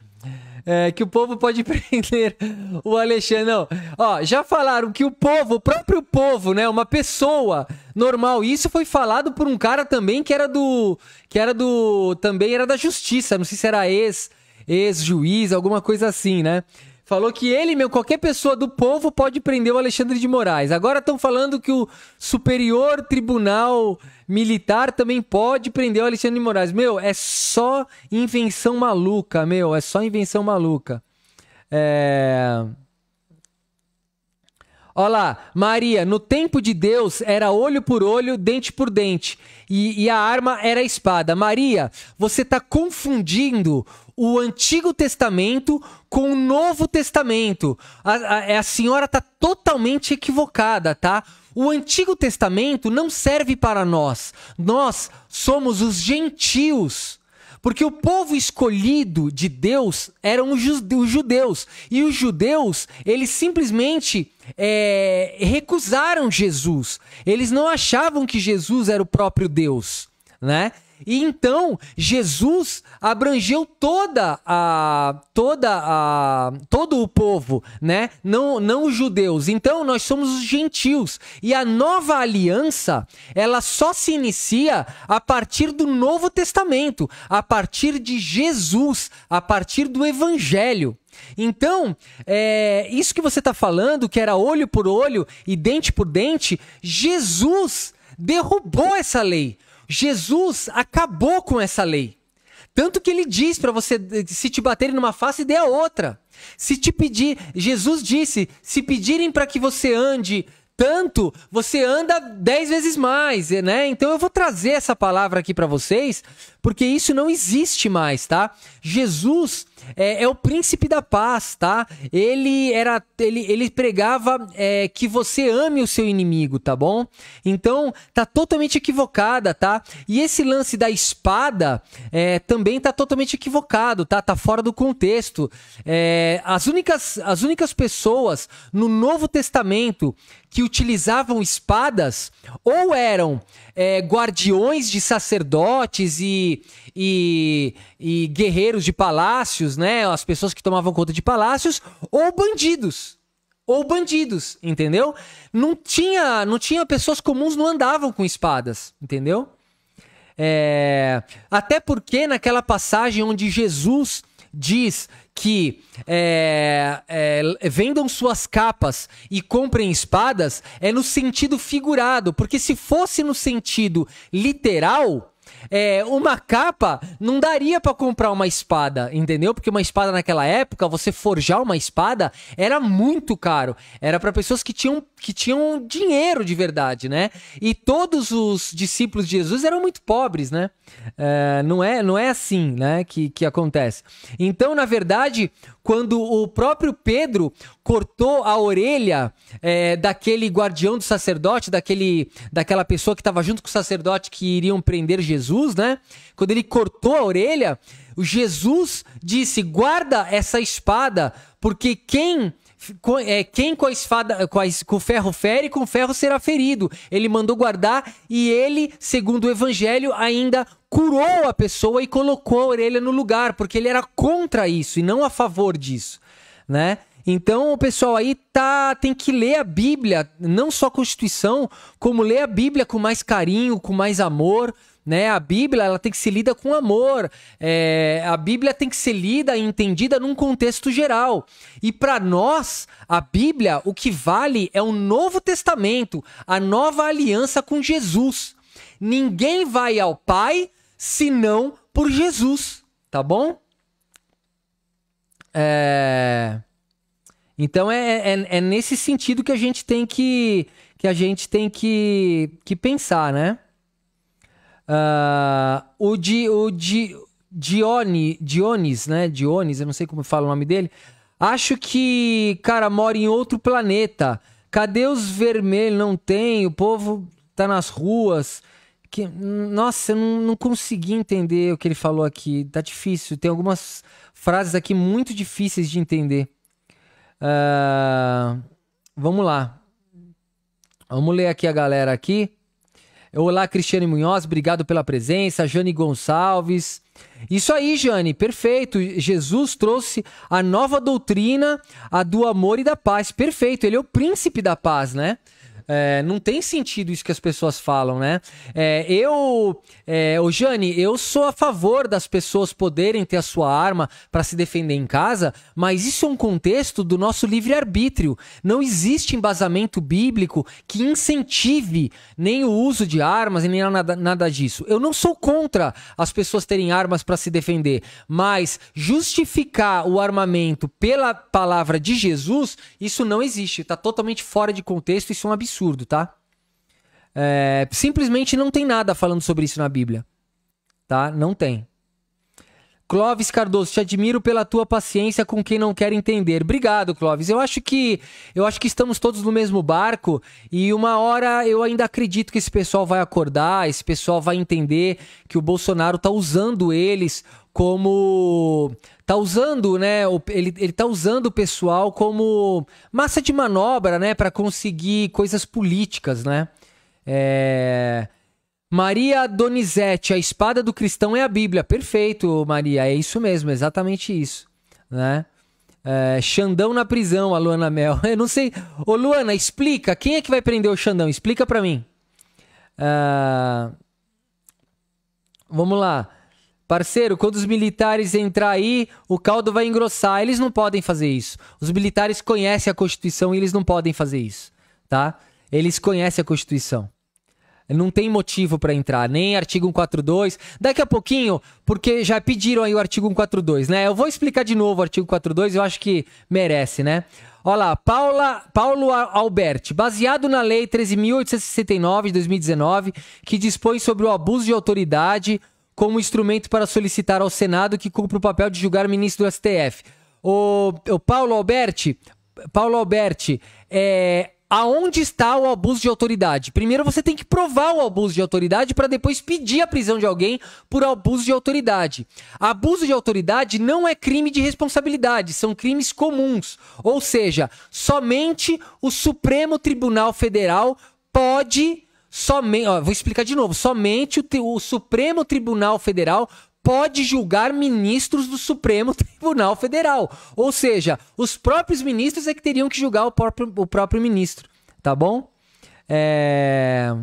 é, que o povo pode prender o Alexandre. Não, ó, já falaram que o povo, o próprio povo, né, uma pessoa normal. Isso foi falado por um cara também que era do, que era do, também era da justiça. Não sei se era ex, ex juiz, alguma coisa assim, né? Falou que ele, meu, qualquer pessoa do povo pode prender o Alexandre de Moraes. Agora estão falando que o Superior Tribunal Militar também pode prender o Alexandre de Moraes. Meu, é só invenção maluca, meu, é só invenção maluca. É. Olha lá, Maria, no tempo de Deus era olho por olho, dente por dente, e, e a arma era a espada. Maria, você está confundindo o Antigo Testamento com o Novo Testamento. A, a, é, a senhora está totalmente equivocada, tá? O Antigo Testamento não serve para nós. Nós somos os gentios. Porque o povo escolhido de Deus eram os judeus. E os judeus, eles simplesmente é, recusaram Jesus. Eles não achavam que Jesus era o próprio Deus, né? E então Jesus abrangeu toda a toda a todo o povo, né? Não não os judeus. Então nós somos os gentios. E a nova aliança, ela só se inicia a partir do Novo Testamento, a partir de Jesus, a partir do evangelho. Então, é, isso que você está falando, que era olho por olho e dente por dente, Jesus derrubou essa lei. Jesus acabou com essa lei. Tanto que ele diz para você, eh, se te baterem numa face, dê a outra. Se te pedir, Jesus disse, se pedirem para que você ande tanto, você anda dez vezes mais, eh, né? Então eu vou trazer essa palavra aqui para vocês, porque isso não existe mais, tá? Jesus é, é, o príncipe da paz, tá? Ele era, ele, ele pregava é, que você ame o seu inimigo, tá bom? Então tá totalmente equivocada, tá? E esse lance da espada é, também tá totalmente equivocado, tá? Tá fora do contexto. É, as únicas, as únicas pessoas no Novo Testamento que utilizavam espadas ou eram é, guardiões de sacerdotes e, e, e guerreiros de palácios, né? As pessoas que tomavam conta de palácios, ou bandidos ou bandidos, entendeu? Não tinha, não tinha pessoas comuns não andavam com espadas, entendeu? É... até porque naquela passagem onde Jesus diz que é, é, vendam suas capas e comprem espadas é no sentido figurado, porque se fosse no sentido literal, é, uma capa não daria para comprar uma espada, entendeu? Porque uma espada naquela época, você forjar uma espada era muito caro. Era para pessoas que tinham, que tinham dinheiro de verdade, né? E todos os discípulos de Jesus eram muito pobres, né? É, não, é, não é assim, né, que, que acontece. Então, na verdade, quando o próprio Pedro cortou a orelha é, daquele guardião do sacerdote, daquele, daquela pessoa que estava junto com o sacerdote que iriam prender Jesus, né? Quando ele cortou a orelha, Jesus disse: guarda essa espada, porque quem é, quem com a espada, com, a, com o ferro fere, com o ferro será ferido. Ele mandou guardar e ele, segundo o evangelho, ainda curou a pessoa e colocou a orelha no lugar, porque ele era contra isso e não a favor disso, né? Então, o pessoal aí tá tem que ler a Bíblia, não só a Constituição, como ler a Bíblia com mais carinho, com mais amor, né? A Bíblia ela tem que ser lida com amor. É, a Bíblia tem que ser lida e entendida num contexto geral. E para nós, a Bíblia, o que vale é o Novo Testamento, a nova aliança com Jesus. Ninguém vai ao Pai senão por Jesus, tá bom? É... Então é, é, é nesse sentido que a gente tem que que a gente tem que, que pensar, né? Uh, o de, o de Dione, Dionis, né? Dionis, eu não sei como fala o nome dele. Acho que, cara, mora em outro planeta. Cadê os vermelhos? Não tem, o povo tá nas ruas. Que, nossa, eu não, não consegui entender o que ele falou aqui. Tá difícil. Tem algumas frases aqui muito difíceis de entender. Uh, vamos lá. Vamos ler aqui a galera aqui. Olá, Cristiane Munhoz, obrigado pela presença. Jane Gonçalves. Isso aí, Jane, perfeito. Jesus trouxe a nova doutrina, a do amor e da paz. Perfeito, ele é o príncipe da paz, né? É, não tem sentido isso que as pessoas falam, né? É, eu, é, o Jane, eu sou a favor das pessoas poderem ter a sua arma para se defender em casa, mas isso é um contexto do nosso livre-arbítrio. Não existe embasamento bíblico que incentive nem o uso de armas e nem nada, nada disso. Eu não sou contra as pessoas terem armas para se defender, mas justificar o armamento pela palavra de Jesus, isso não existe. Está totalmente fora de contexto, isso é um absurdo absurdo, tá? É, simplesmente não tem nada falando sobre isso na Bíblia. Tá? Não tem. Clóvis Cardoso, te admiro pela tua paciência com quem não quer entender. Obrigado, Clóvis. Eu acho que eu acho que estamos todos no mesmo barco e uma hora eu ainda acredito que esse pessoal vai acordar, esse pessoal vai entender que o Bolsonaro tá usando eles como tá usando, né? Ele, ele tá usando o pessoal como massa de manobra, né? Para conseguir coisas políticas, né? É... Maria Donizete, a espada do cristão é a Bíblia. Perfeito, Maria. É isso mesmo, exatamente isso, né? É, Xandão na prisão, a Luana Mel. Eu não sei. Ô Luana, explica. Quem é que vai prender o Xandão? Explica para mim. Ah, vamos lá. Parceiro, quando os militares entrar aí, o caldo vai engrossar. Eles não podem fazer isso. Os militares conhecem a Constituição e eles não podem fazer isso, tá? Eles conhecem a Constituição. Não tem motivo para entrar, nem artigo 142. Daqui a pouquinho, porque já pediram aí o artigo 142, né? Eu vou explicar de novo o artigo 142, eu acho que merece, né? Olha lá, Paula, Paulo Alberti, baseado na Lei 13.869 de 2019, que dispõe sobre o abuso de autoridade como instrumento para solicitar ao Senado que cumpra o papel de julgar ministro do STF. O, o Paulo Alberti, Paulo Alberti, é, aonde está o abuso de autoridade? Primeiro você tem que provar o abuso de autoridade para depois pedir a prisão de alguém por abuso de autoridade. Abuso de autoridade não é crime de responsabilidade, são crimes comuns. Ou seja, somente o Supremo Tribunal Federal pode Somente, ó, vou explicar de novo. Somente o, o Supremo Tribunal Federal pode julgar ministros do Supremo Tribunal Federal. Ou seja, os próprios ministros é que teriam que julgar o próprio, o próprio ministro, tá bom? É...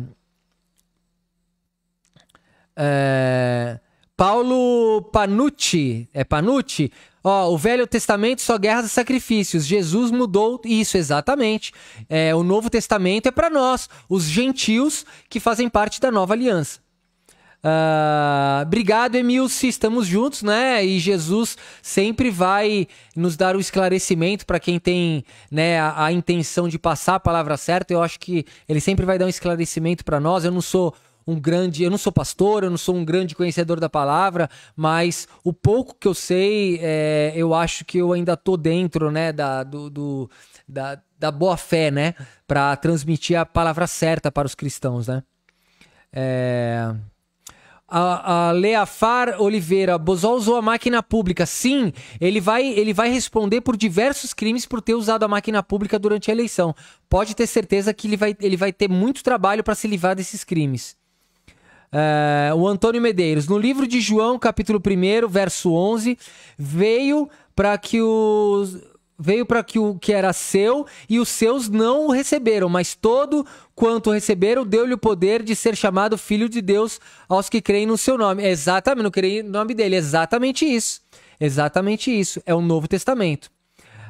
É... Paulo Panucci, é Panucci, Ó, o Velho Testamento só guerras e sacrifícios. Jesus mudou isso exatamente. É, o Novo Testamento é para nós, os gentios que fazem parte da nova aliança. Uh, obrigado, Emilce. Estamos juntos, né? E Jesus sempre vai nos dar o um esclarecimento para quem tem né, a, a intenção de passar a palavra certa. Eu acho que ele sempre vai dar um esclarecimento para nós. Eu não sou um grande. Eu não sou pastor, eu não sou um grande conhecedor da palavra, mas o pouco que eu sei, é, eu acho que eu ainda tô dentro, né, da, do, do da, da boa fé, né, para transmitir a palavra certa para os cristãos, né. É... A, a Leafar Oliveira, Bozol usou a máquina pública. Sim, ele vai, ele vai responder por diversos crimes por ter usado a máquina pública durante a eleição. Pode ter certeza que ele vai, ele vai ter muito trabalho para se livrar desses crimes. Ah, o Antônio Medeiros, no livro de João, capítulo 1, verso 11, veio para que os veio para que o que era seu e os seus não o receberam, mas todo quanto receberam deu-lhe o poder de ser chamado filho de Deus aos que creem no seu nome. Exatamente, não creem no nome dele, exatamente isso. Exatamente isso, é o Novo Testamento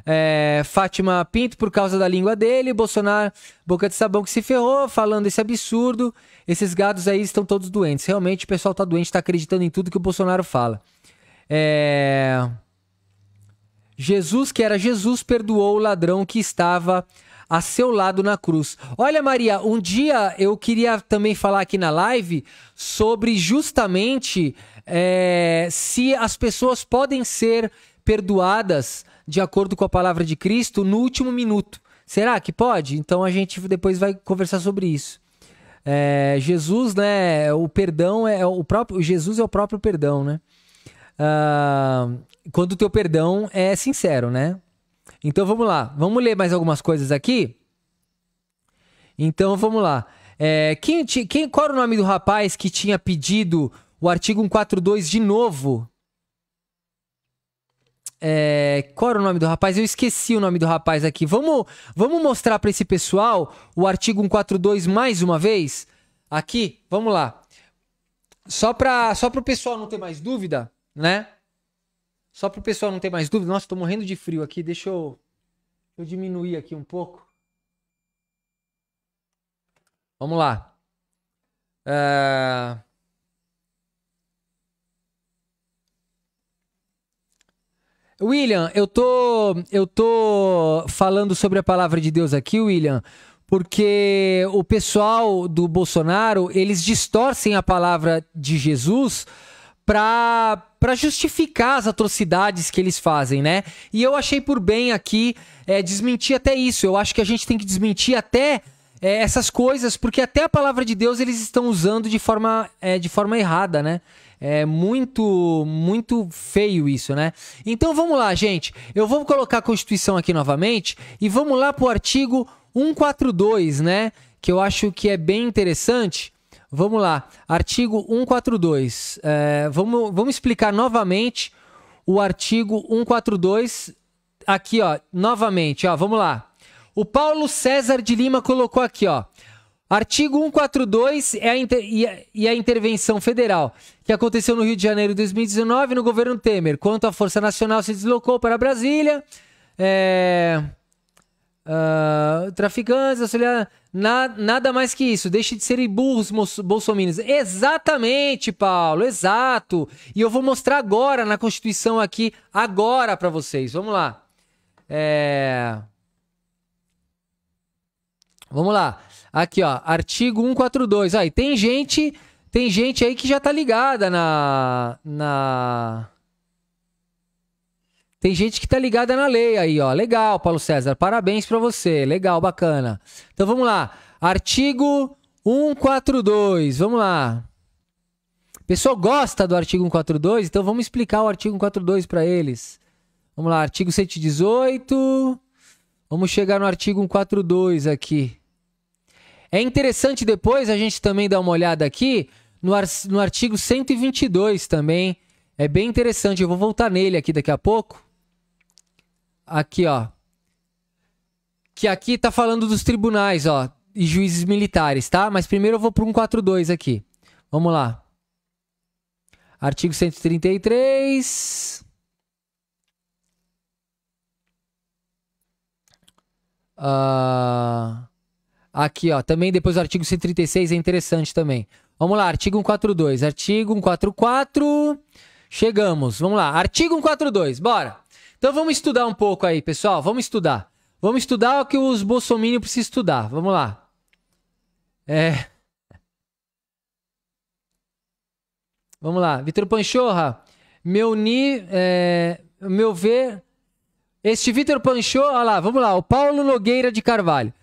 é, Fátima Pinto por causa da língua dele, Bolsonaro, boca de sabão que se ferrou, falando esse absurdo. Esses gados aí estão todos doentes. Realmente o pessoal tá doente, tá acreditando em tudo que o Bolsonaro fala. É... Jesus, que era Jesus, perdoou o ladrão que estava a seu lado na cruz. Olha, Maria, um dia eu queria também falar aqui na live sobre justamente é, se as pessoas podem ser perdoadas de acordo com a palavra de Cristo no último minuto. Será que pode? Então a gente depois vai conversar sobre isso. É, Jesus, né? O perdão é, é o próprio. Jesus é o próprio perdão, né? Uh, quando o teu perdão é sincero, né? Então vamos lá. Vamos ler mais algumas coisas aqui. Então vamos lá. É, quem, quem, qual era o nome do rapaz que tinha pedido o artigo 142 de novo? É, qual era o nome do rapaz? Eu esqueci o nome do rapaz aqui. Vamos, vamos mostrar para esse pessoal o artigo 142 mais uma vez? Aqui, vamos lá. Só para só o pessoal não ter mais dúvida, né? Só para o pessoal não ter mais dúvida. Nossa, estou morrendo de frio aqui. Deixa eu, eu diminuir aqui um pouco. Vamos lá. É, William, eu tô, eu tô falando sobre a palavra de Deus aqui, William, porque o pessoal do Bolsonaro, eles distorcem a palavra de Jesus para justificar as atrocidades que eles fazem, né? E eu achei por bem aqui é, desmentir até isso. Eu acho que a gente tem que desmentir até é, essas coisas, porque até a palavra de Deus eles estão usando de forma, é, de forma errada, né? É muito, muito feio isso, né? Então vamos lá, gente. Eu vou colocar a Constituição aqui novamente e vamos lá para o artigo 142, né? Que eu acho que é bem interessante. Vamos lá, artigo 142. É, vamos, vamos explicar novamente o artigo 142 aqui, ó, novamente, ó, vamos lá. O Paulo César de Lima colocou aqui, ó. Artigo 142 é a inter... e, a... intervenção federal que aconteceu no Rio de Janeiro de 2019 no governo Temer, Quanto a Força Nacional se deslocou para Brasília. É... Uh, traficantes, auxiliar, na, nada mais que isso. Deixe de serem burros, bolsominions. Exatamente, Paulo, exato. E eu vou mostrar agora na Constituição aqui, agora para vocês. Vamos lá. É... Vamos lá. Aqui, ó, artigo 142. Aí, tem gente, tem gente aí que já tá ligada na na Tem gente que tá ligada na lei aí, ó. Legal, Paulo César, parabéns para você. Legal, bacana. Então vamos lá. Artigo 142. Vamos lá. O pessoal gosta do artigo 142, então vamos explicar o artigo 142 para eles. Vamos lá, artigo 118. Vamos chegar no artigo 142 aqui. É interessante depois a gente também dar uma olhada aqui no, no artigo 122 também. É bem interessante, eu vou voltar nele aqui daqui a pouco. Aqui, ó. Que aqui tá falando dos tribunais, ó, e juízes militares, tá? Mas primeiro eu vou pro 142 aqui. Vamos lá. Artigo 133. Ah. Uh... Aqui, ó. Também depois o artigo 136 é interessante também. Vamos lá, artigo 142. Artigo 144. Chegamos. Vamos lá. Artigo 142. Bora. Então vamos estudar um pouco aí, pessoal. Vamos estudar. Vamos estudar o que os bolsominions precisam estudar. Vamos lá. É. Vamos lá. Vitor Panchorra. Meu ni. É... Meu ver. Este Vitor Panchorra. Olha lá, vamos lá. O Paulo Nogueira de Carvalho.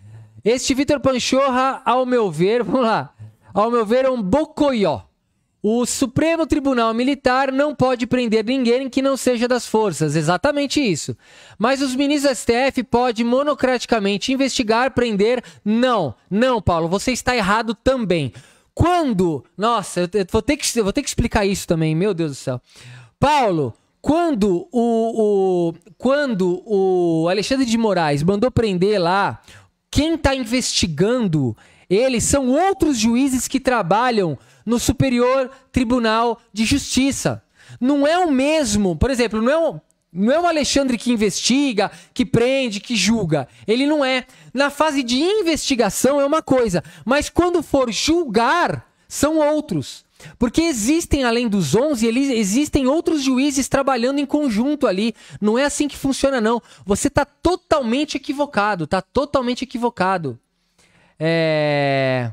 Este Vitor Panchorra, ao meu ver, vamos lá. Ao meu ver, é um bocoió. O Supremo Tribunal Militar não pode prender ninguém que não seja das forças, exatamente isso. Mas os ministros do STF podem monocraticamente investigar, prender. Não, não, Paulo, você está errado também. Quando. Nossa, eu vou ter que, vou ter que explicar isso também, meu Deus do céu. Paulo, quando o, o, quando o Alexandre de Moraes mandou prender lá quem está investigando eles são outros juízes que trabalham no Superior Tribunal de Justiça. Não é o mesmo, por exemplo, não é o, não é o Alexandre que investiga, que prende, que julga. Ele não é. Na fase de investigação é uma coisa, mas quando for julgar, são outros. Porque existem, além dos 11, eles, existem outros juízes trabalhando em conjunto ali. Não é assim que funciona, não. Você está totalmente equivocado, está totalmente equivocado. É...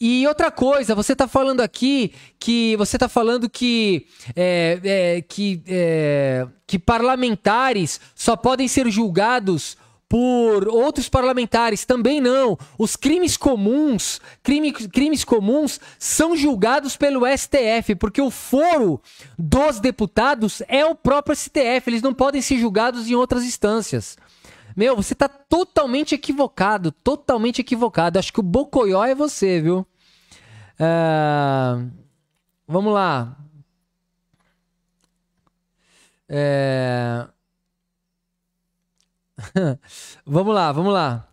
E outra coisa, você está falando aqui que você está falando que é, é, que, é, que parlamentares só podem ser julgados por outros parlamentares, também não. Os crimes comuns, crime, crimes comuns são julgados pelo STF, porque o foro dos deputados é o próprio STF, eles não podem ser julgados em outras instâncias. Meu, você tá totalmente equivocado, totalmente equivocado. Acho que o Bocoió é você, viu? Uh, vamos lá. É... Uh... vamos lá, vamos lá.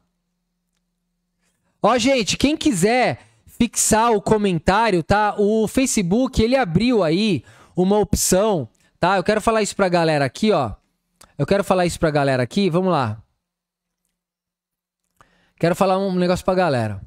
Ó, gente, quem quiser fixar o comentário, tá? O Facebook, ele abriu aí uma opção, tá? Eu quero falar isso pra galera aqui, ó. Eu quero falar isso pra galera aqui, vamos lá. Quero falar um negócio pra galera.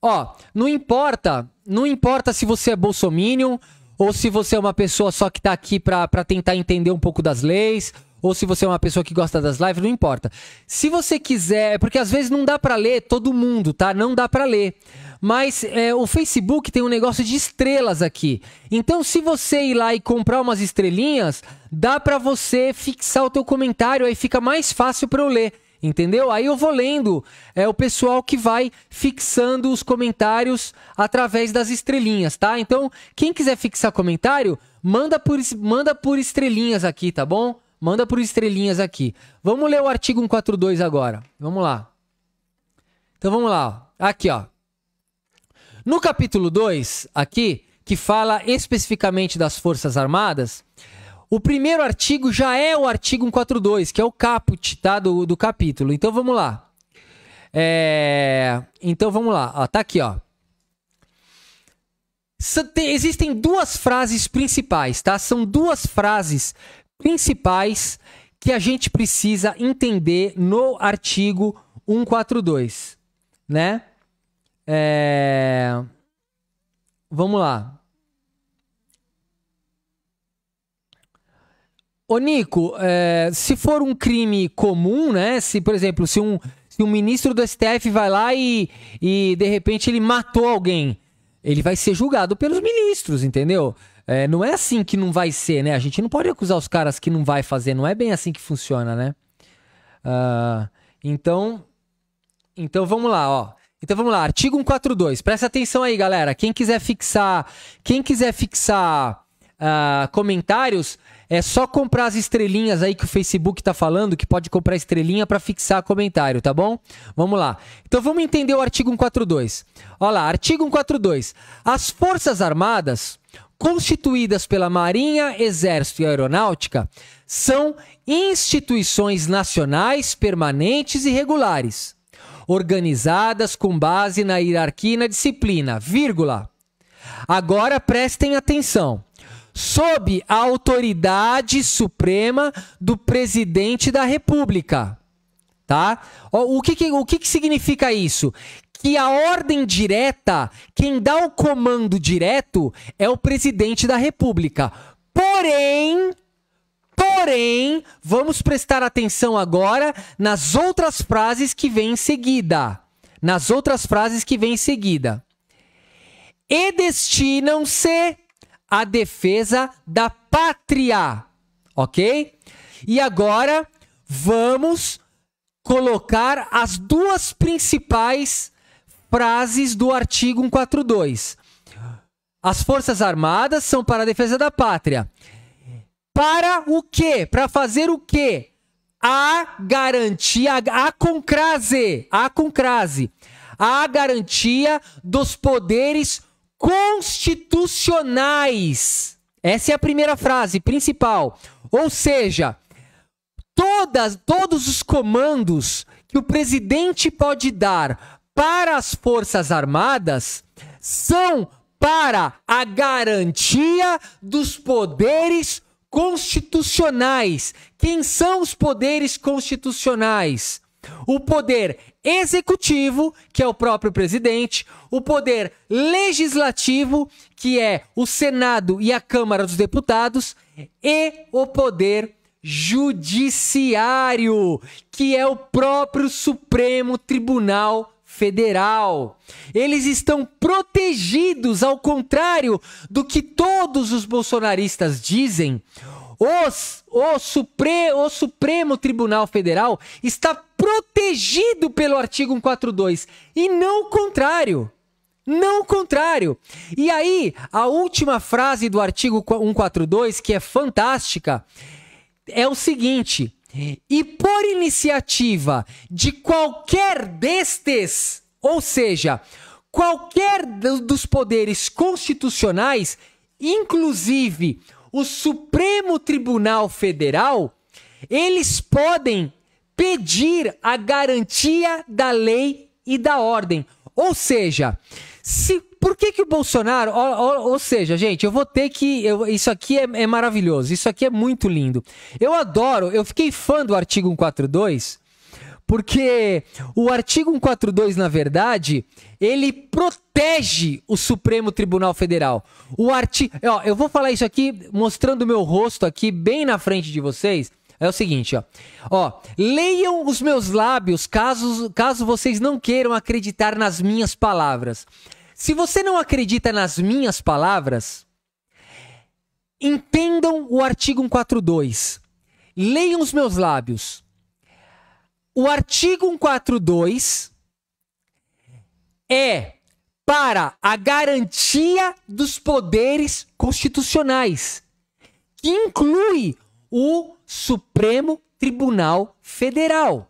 Ó, não importa, não importa se você é bolsominion ou se você é uma pessoa só que tá aqui pra, pra tentar entender um pouco das leis ou se você é uma pessoa que gosta das lives, não importa. Se você quiser, porque às vezes não dá para ler todo mundo, tá? Não dá para ler. Mas é, o Facebook tem um negócio de estrelas aqui. Então, se você ir lá e comprar umas estrelinhas, dá para você fixar o teu comentário, aí fica mais fácil para eu ler entendeu? Aí eu vou lendo, é o pessoal que vai fixando os comentários através das estrelinhas, tá? Então, quem quiser fixar comentário, manda por, manda por estrelinhas aqui, tá bom? Manda por estrelinhas aqui. Vamos ler o artigo 142 agora. Vamos lá. Então vamos lá. Aqui, ó. No capítulo 2, aqui, que fala especificamente das Forças Armadas, o primeiro artigo já é o artigo 142, que é o caput tá, do, do capítulo. Então vamos lá. É... Então vamos lá. Ó, tá aqui, ó. Existem duas frases principais, tá? São duas frases principais que a gente precisa entender no artigo 142, né? É... Vamos lá. Ô, Nico, é... se for um crime comum, né? Se, por exemplo, se um, se um ministro do STF vai lá e, e de repente ele matou alguém, ele vai ser julgado pelos ministros, entendeu? É, não é assim que não vai ser, né? A gente não pode acusar os caras que não vai fazer, não é bem assim que funciona, né? Uh, então, então vamos lá, ó. Então vamos lá, artigo 142. Presta atenção aí, galera. Quem quiser fixar, quem quiser fixar uh, comentários, é só comprar as estrelinhas aí que o Facebook tá falando, que pode comprar estrelinha para fixar comentário, tá bom? Vamos lá. Então vamos entender o artigo 142. Olha lá, artigo 142. As Forças Armadas constituídas pela Marinha, Exército e Aeronáutica, são instituições nacionais permanentes e regulares, organizadas com base na hierarquia e na disciplina, vírgula. Agora prestem atenção. Sob a autoridade suprema do presidente da República. Tá? O que, que o que, que significa isso? que a ordem direta, quem dá o comando direto é o presidente da República. Porém, porém, vamos prestar atenção agora nas outras frases que vêm em seguida. Nas outras frases que vêm em seguida. E destinam-se à defesa da pátria, ok? E agora vamos colocar as duas principais frases do artigo 142. As Forças Armadas são para a defesa da pátria. Para o quê? Para fazer o quê? A garantia, a concrase, a concrase, a garantia dos poderes constitucionais. Essa é a primeira frase principal. Ou seja, todas, todos os comandos que o presidente pode dar para as Forças Armadas são para a garantia dos poderes constitucionais. Quem são os poderes constitucionais? O poder executivo, que é o próprio presidente, o poder legislativo, que é o Senado e a Câmara dos Deputados, e o poder judiciário, que é o próprio Supremo Tribunal federal. Eles estão protegidos, ao contrário do que todos os bolsonaristas dizem. Os, o, Supre, o Supremo Tribunal Federal está protegido pelo artigo 142 e não o contrário. Não o contrário. E aí, a última frase do artigo 142, que é fantástica, é o seguinte: e por iniciativa de qualquer destes, ou seja, qualquer dos poderes constitucionais, inclusive o Supremo Tribunal Federal, eles podem pedir a garantia da lei e da ordem. Ou seja, se por que, que o Bolsonaro. Ou, ou, ou seja, gente, eu vou ter que. Eu, isso aqui é, é maravilhoso, isso aqui é muito lindo. Eu adoro, eu fiquei fã do artigo 142, porque o artigo 142, na verdade, ele protege o Supremo Tribunal Federal. O artigo. Ó, eu vou falar isso aqui mostrando o meu rosto aqui bem na frente de vocês. É o seguinte, ó. Ó, leiam os meus lábios caso, caso vocês não queiram acreditar nas minhas palavras. Se você não acredita nas minhas palavras, entendam o artigo 142. Leiam os meus lábios. O artigo 142 é para a garantia dos poderes constitucionais, que inclui o Supremo Tribunal Federal.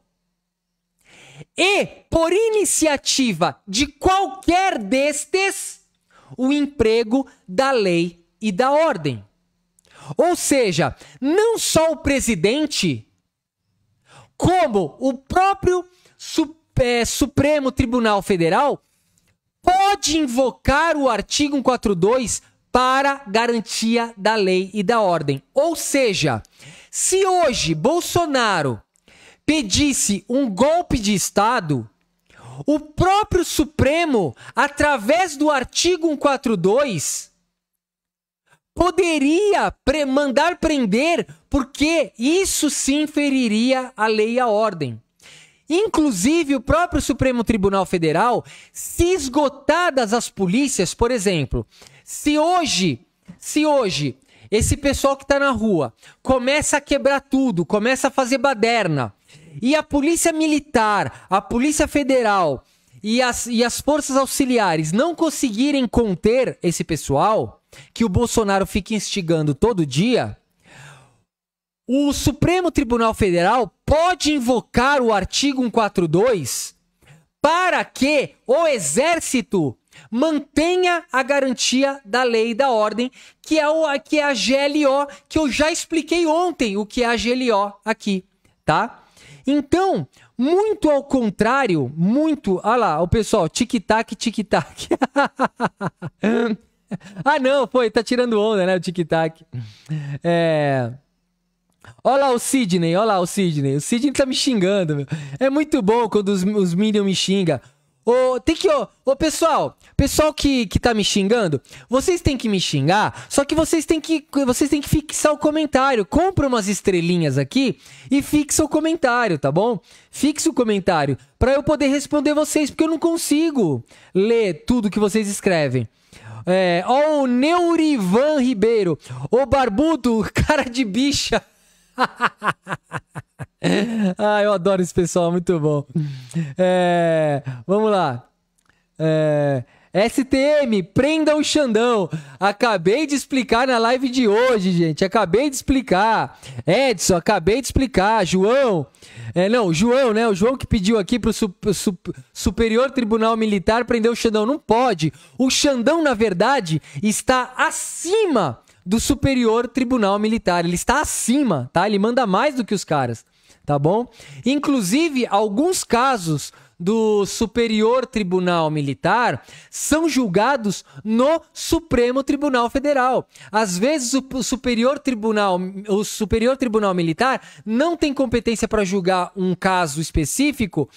E, por iniciativa de qualquer destes, o emprego da lei e da ordem. Ou seja, não só o presidente, como o próprio é, Supremo. Tribunal Federal pode invocar o artigo 142 para garantia da lei e da ordem. Ou seja, se hoje Bolsonaro pedisse um golpe de Estado, o próprio Supremo, através do artigo 142, poderia pre mandar prender, porque isso sim feriria a lei e a ordem. Inclusive, o próprio Supremo Tribunal Federal, se esgotadas as polícias, por exemplo, se hoje, se hoje esse pessoal que está na rua começa a quebrar tudo, começa a fazer baderna, e a Polícia Militar, a Polícia Federal e as, e as forças auxiliares não conseguirem conter esse pessoal, que o Bolsonaro fica instigando todo dia, o Supremo Tribunal Federal pode invocar o artigo 142 para que o Exército mantenha a garantia da lei e da ordem, que é, o, que é a GLO, que eu já expliquei ontem o que é a GLO aqui, tá? Então, muito ao contrário, muito. Olha lá, o pessoal, tic-tac, tic-tac. ah, não, foi, tá tirando onda, né? O tic-tac. É. Olha lá o Sidney, olha lá o Sidney. O Sidney tá me xingando, meu. É muito bom quando os, os Minions me xingam. Ô, tem que, ô, ô pessoal, pessoal que, que tá me xingando, vocês têm que me xingar, só que vocês têm que, vocês têm que fixar o comentário. Compra umas estrelinhas aqui e fixa o comentário, tá bom? Fixa o comentário para eu poder responder vocês, porque eu não consigo ler tudo que vocês escrevem. É, ó, o Neurivan Ribeiro, o barbudo, cara de bicha. ah, eu adoro esse pessoal, muito bom. É, vamos lá. É, STM, prenda o Xandão. Acabei de explicar na live de hoje, gente. Acabei de explicar. Edson, acabei de explicar. João, é, não, João, né? O João que pediu aqui pro su su Superior Tribunal Militar prender o Xandão. Não pode. O Xandão, na verdade, está acima do Superior Tribunal Militar. Ele está acima, tá? Ele manda mais do que os caras tá bom? Inclusive, alguns casos do Superior Tribunal Militar são julgados no Supremo Tribunal Federal. Às vezes o Superior Tribunal, o Superior Tribunal Militar não tem competência para julgar um caso específico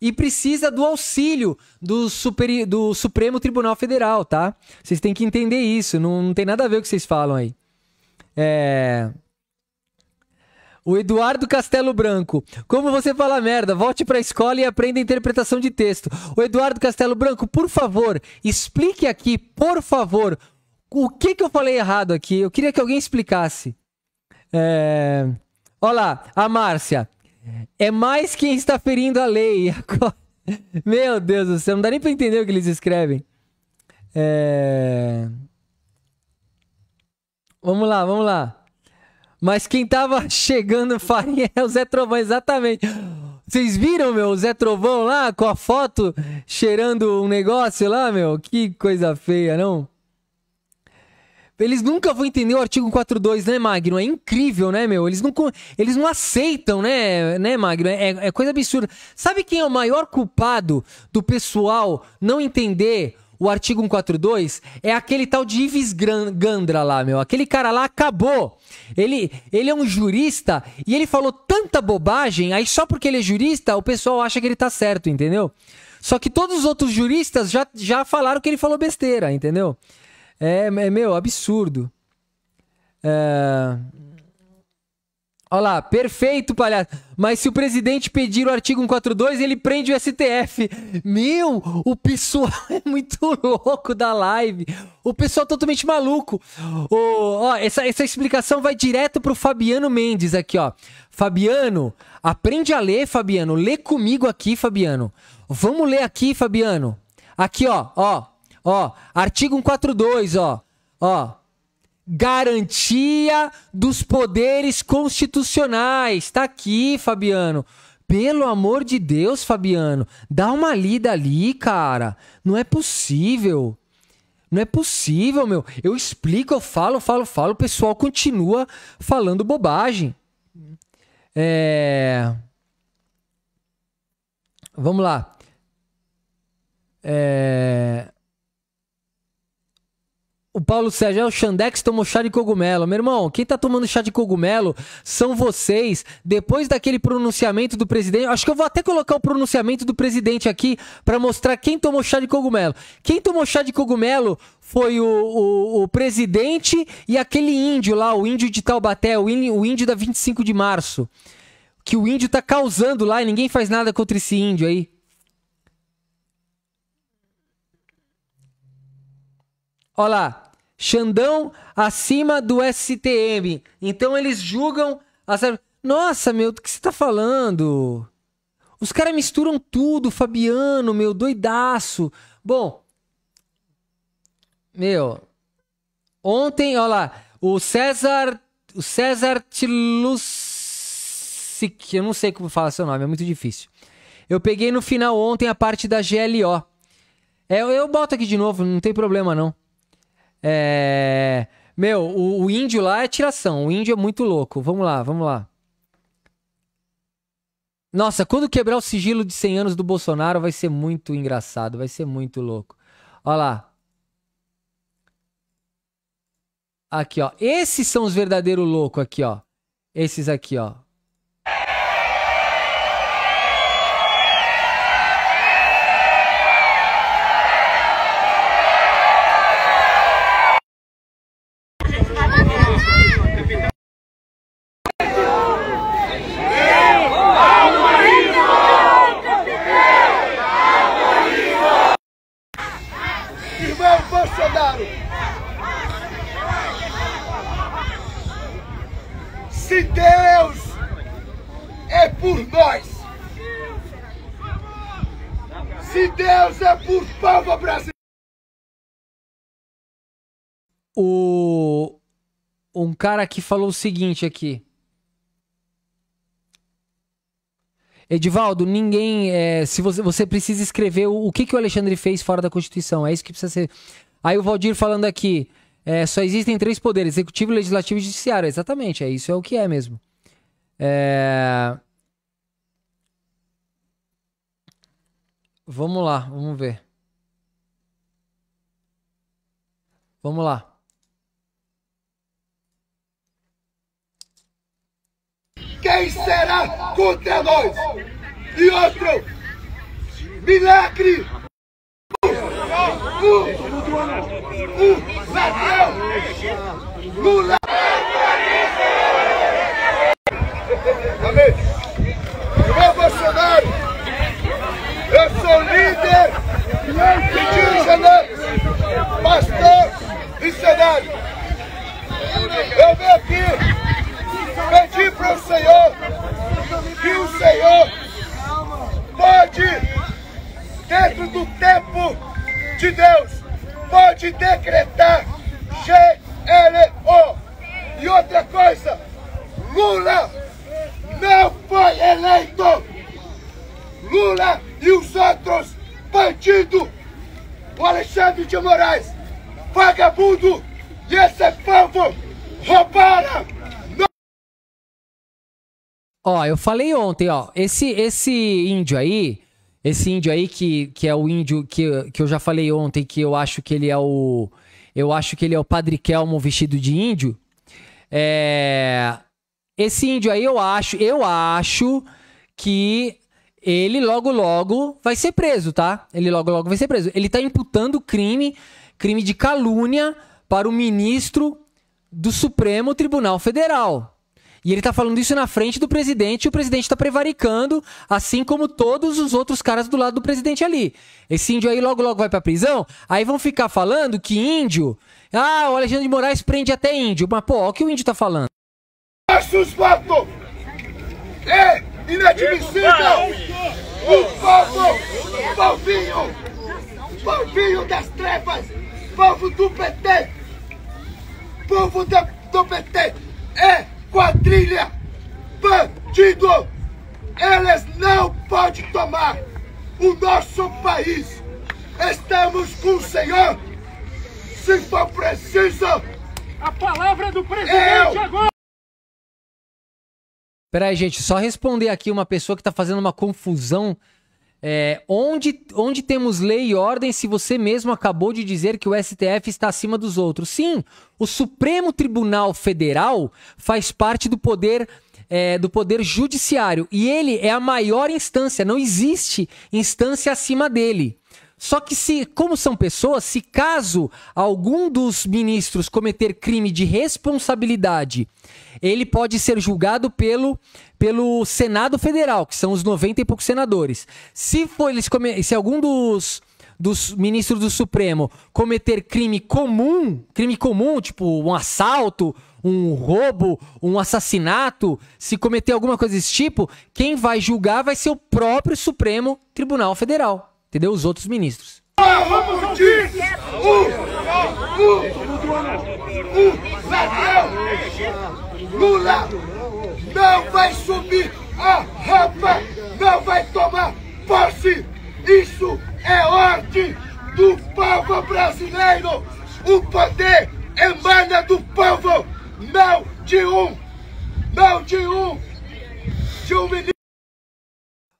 e precisa do auxílio do, super, do Supremo Tribunal Federal, tá? Vocês têm que entender isso, não, não tem nada a ver o que vocês falam aí. É... O Eduardo Castelo Branco. Como você fala merda? Volte para a escola e aprenda interpretação de texto. O Eduardo Castelo Branco, por favor, explique aqui, por favor, o que que eu falei errado aqui. Eu queria que alguém explicasse. É... Olá, a Márcia. É mais quem está ferindo a lei. Meu Deus do céu, não dá nem para entender o que eles escrevem. É... Vamos lá, vamos lá. Mas quem tava chegando farinha é o Zé Trovão, exatamente. Vocês viram, meu, o Zé Trovão lá com a foto cheirando um negócio lá, meu? Que coisa feia, não? Eles nunca vão entender o artigo 42, né, Magno? É incrível, né, meu? Eles não, eles não aceitam, né, né Magno? É, é coisa absurda. Sabe quem é o maior culpado do pessoal não entender o artigo 142 é aquele tal de Ives Gandra lá, meu. Aquele cara lá acabou. Ele, ele é um jurista e ele falou tanta bobagem, aí só porque ele é jurista, o pessoal acha que ele tá certo, entendeu? Só que todos os outros juristas já, já falaram que ele falou besteira, entendeu? É, é meu, absurdo. É... Olha lá, perfeito, palhaço. Mas se o presidente pedir o artigo 142, ele prende o STF. Meu, o pessoal é muito louco da live. O pessoal é totalmente maluco. Oh, essa, essa explicação vai direto pro Fabiano Mendes aqui, ó. Fabiano, aprende a ler, Fabiano. Lê comigo aqui, Fabiano. Vamos ler aqui, Fabiano. Aqui, ó, ó, ó. Artigo 142, ó. Ó garantia dos poderes constitucionais. Tá aqui, Fabiano. Pelo amor de Deus, Fabiano, dá uma lida ali, cara. Não é possível. Não é possível, meu. Eu explico, eu falo, falo, falo, o pessoal continua falando bobagem. É... Vamos lá. É... O Paulo Sérgio, é o Xandex tomou chá de cogumelo. Meu irmão, quem tá tomando chá de cogumelo são vocês. Depois daquele pronunciamento do presidente, acho que eu vou até colocar o pronunciamento do presidente aqui para mostrar quem tomou chá de cogumelo. Quem tomou chá de cogumelo foi o, o, o, presidente e aquele índio lá, o índio de Taubaté, o índio, o índio da 25 de março. Que o índio tá causando lá e ninguém faz nada contra esse índio aí. Olha lá, Xandão acima do STM. Então eles julgam as. Nossa, meu, do que você tá falando? Os caras misturam tudo, Fabiano, meu, doidaço. Bom. Meu. Ontem, olha lá, o César. O César Tlusic. Eu não sei como falar seu nome, é muito difícil. Eu peguei no final ontem a parte da GLO. É, eu boto aqui de novo, não tem problema não. É... Meu, o, o, índio lá é tiração. O índio é muito louco. Vamos lá, vamos lá. Nossa, quando quebrar o sigilo de 100 anos do Bolsonaro vai ser muito engraçado, vai ser muito louco. Olha lá. Aqui, ó. Esses são os verdadeiros loucos aqui, ó. Esses aqui, ó. O um cara que falou o seguinte aqui. Edivaldo, ninguém. É, se você, você precisa escrever o, o, que, que o Alexandre fez fora da Constituição. É isso que precisa ser. Aí o Valdir falando aqui. É, só existem três poderes: executivo, legislativo e judiciário. Exatamente, é isso é o que é mesmo. É... Vamos lá, vamos ver. Vamos lá. quem será contra nós? E outro, milagre! O, o, Lula! Amém? Meu Bolsonaro, eu sou líder indígena, pastor e senado. Eu venho aqui pedir para o Senhor que o Senhor pode, dentro do tempo de Deus, pode decretar GLO. E outra coisa, Lula não foi eleito. Lula e os outros bandidos, o Alexandre de Moraes, vagabundo e esse povo roubaram Ó, eu falei ontem, ó, esse esse índio aí, esse índio aí que, que é o índio que, que eu já falei ontem que eu acho que ele é o eu acho que ele é o Padre Kelmo vestido de índio. É, esse índio aí eu acho, eu acho que ele logo logo vai ser preso, tá? Ele logo logo vai ser preso. Ele tá imputando crime, crime de calúnia para o ministro do Supremo Tribunal Federal. E ele tá falando isso na frente do presidente e o presidente tá prevaricando, assim como todos os outros caras do lado do presidente ali. Esse índio aí logo logo vai pra prisão, aí vão ficar falando que índio. Ah, o Alexandre de Moraes prende até índio. Mas pô, o que o índio tá falando. É suspeito! É inadmissível! O povo! Povinho! Povinho das trevas! Povo do PT! Povo do PT! É! quadrilha, bandido, eles não podem tomar o nosso país. Estamos com o Senhor, se for preciso. A palavra do presidente eu... agora. Peraí, gente, só responder aqui uma pessoa que tá fazendo uma confusão é, onde, onde temos lei e ordem se você mesmo acabou de dizer que o STF está acima dos outros? Sim, o Supremo Tribunal Federal faz parte do poder. É, do poder judiciário e ele é a maior instância, não existe instância acima dele. Só que se, como são pessoas, se caso algum dos ministros cometer crime de responsabilidade, ele pode ser julgado pelo, pelo Senado Federal, que são os 90 e poucos senadores. Se for eles se algum dos dos ministros do Supremo cometer crime comum, crime comum, tipo um assalto, um roubo, um assassinato, se cometer alguma coisa desse tipo, quem vai julgar vai ser o próprio Supremo Tribunal Federal entendeu? Os outros ministros. Lula não vai subir a rampa, não vai tomar posse. Isso é ordem do povo brasileiro. O poder emana do povo, não de um, não de um, de um ministro.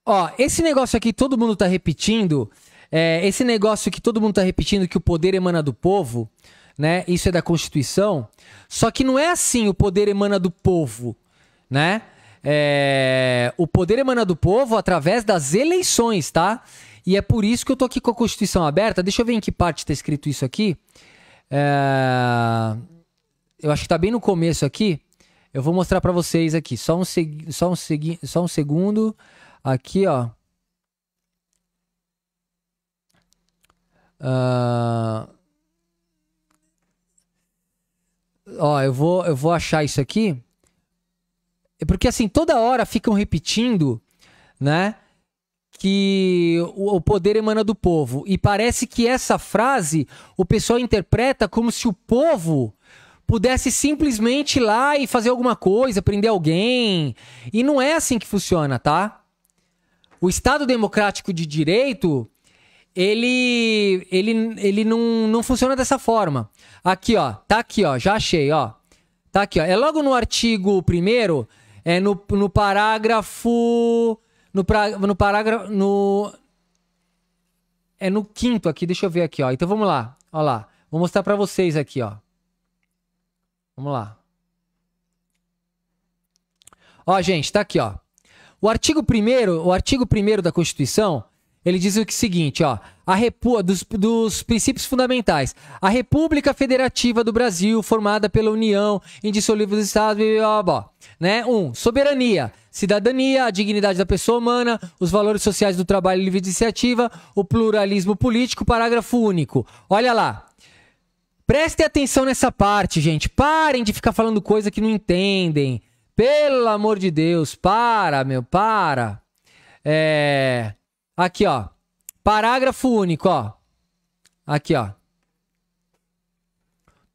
Ó, esse negócio aqui todo mundo tá repetindo. É, esse negócio que todo mundo tá repetindo que o poder emana do povo, né? Isso é da Constituição. Só que não é assim o poder emana do povo, né? É, o poder emana do povo através das eleições, tá? E é por isso que eu tô aqui com a Constituição aberta. Deixa eu ver em que parte tá escrito isso aqui. É, eu acho que tá bem no começo aqui. Eu vou mostrar para vocês aqui. Só um, só um, só um segundo. Aqui, ó. Uh... Ó, eu vou, eu vou achar isso aqui. É porque assim, toda hora ficam repetindo, né? Que o, poder emana do povo. E parece que essa frase o pessoal interpreta como se o povo pudesse simplesmente ir lá e fazer alguma coisa, prender alguém. E não é assim que funciona, tá? o Estado democrático de direito, ele, ele, ele não, não funciona dessa forma. Aqui, ó, tá aqui, ó, já achei, ó. Tá aqui, ó. É logo no artigo 1 é no, no parágrafo. No, pra, no parágrafo. No, é no quinto aqui, deixa eu ver aqui, ó. Então vamos lá, ó lá. Vou mostrar para vocês aqui, ó. Vamos lá. Ó, gente, tá aqui, ó. O artigo 1 o artigo 1 da Constituição, ele diz o que, seguinte, ó, a repu dos, dos princípios fundamentais. A República Federativa do Brasil, formada pela União, indissolúvel dos Estados, blá, blá, blá, né? 1. Um, soberania, cidadania, a dignidade da pessoa humana, os valores sociais do trabalho livre iniciativa, o pluralismo político, parágrafo único. Olha lá. Prestem atenção nessa parte, gente. Parem de ficar falando coisa que não entendem. Pelo amor de Deus, para, meu, para. É... Aqui, ó. Parágrafo único, ó. Aqui, ó.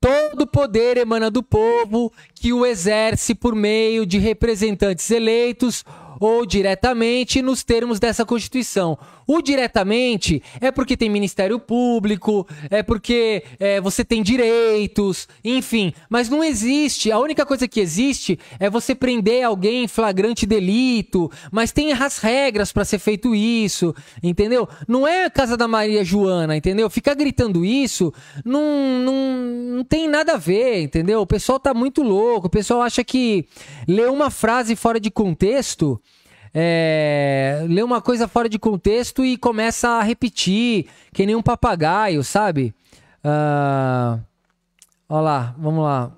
Todo poder emana do povo que o exerce por meio de representantes eleitos ou diretamente nos termos dessa Constituição. O diretamente é porque tem Ministério Público, é porque é, você tem direitos, enfim. Mas não existe. A única coisa que existe é você prender alguém em flagrante delito, mas tem as regras para ser feito isso, entendeu? Não é a casa da Maria Joana, entendeu? Ficar gritando isso não, não, não tem nada a ver, entendeu? O pessoal tá muito louco, o pessoal acha que ler uma frase fora de contexto é, lê uma coisa fora de contexto e começa a repetir, que nem um papagaio, sabe? Uh, ah, olha lá, vamos lá.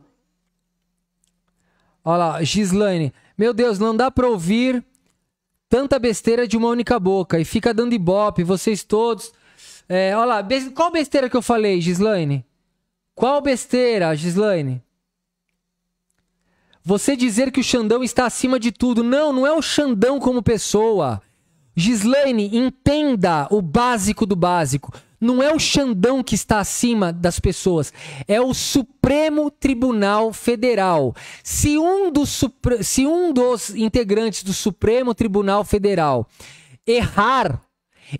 Olha lá, Gislaine. Meu Deus, não dá pra ouvir tanta besteira de uma única boca. E fica dando ibope, vocês todos. É, olha lá, qual besteira que eu falei, Gislaine? Qual besteira, Gislaine? Você dizer que o Xandão está acima de tudo. Não, não é o Xandão como pessoa. Gislaine, entenda o básico do básico. Não é o Xandão que está acima das pessoas, é o Supremo Tribunal Federal. Se um, Se um dos integrantes do Supremo Tribunal Federal errar,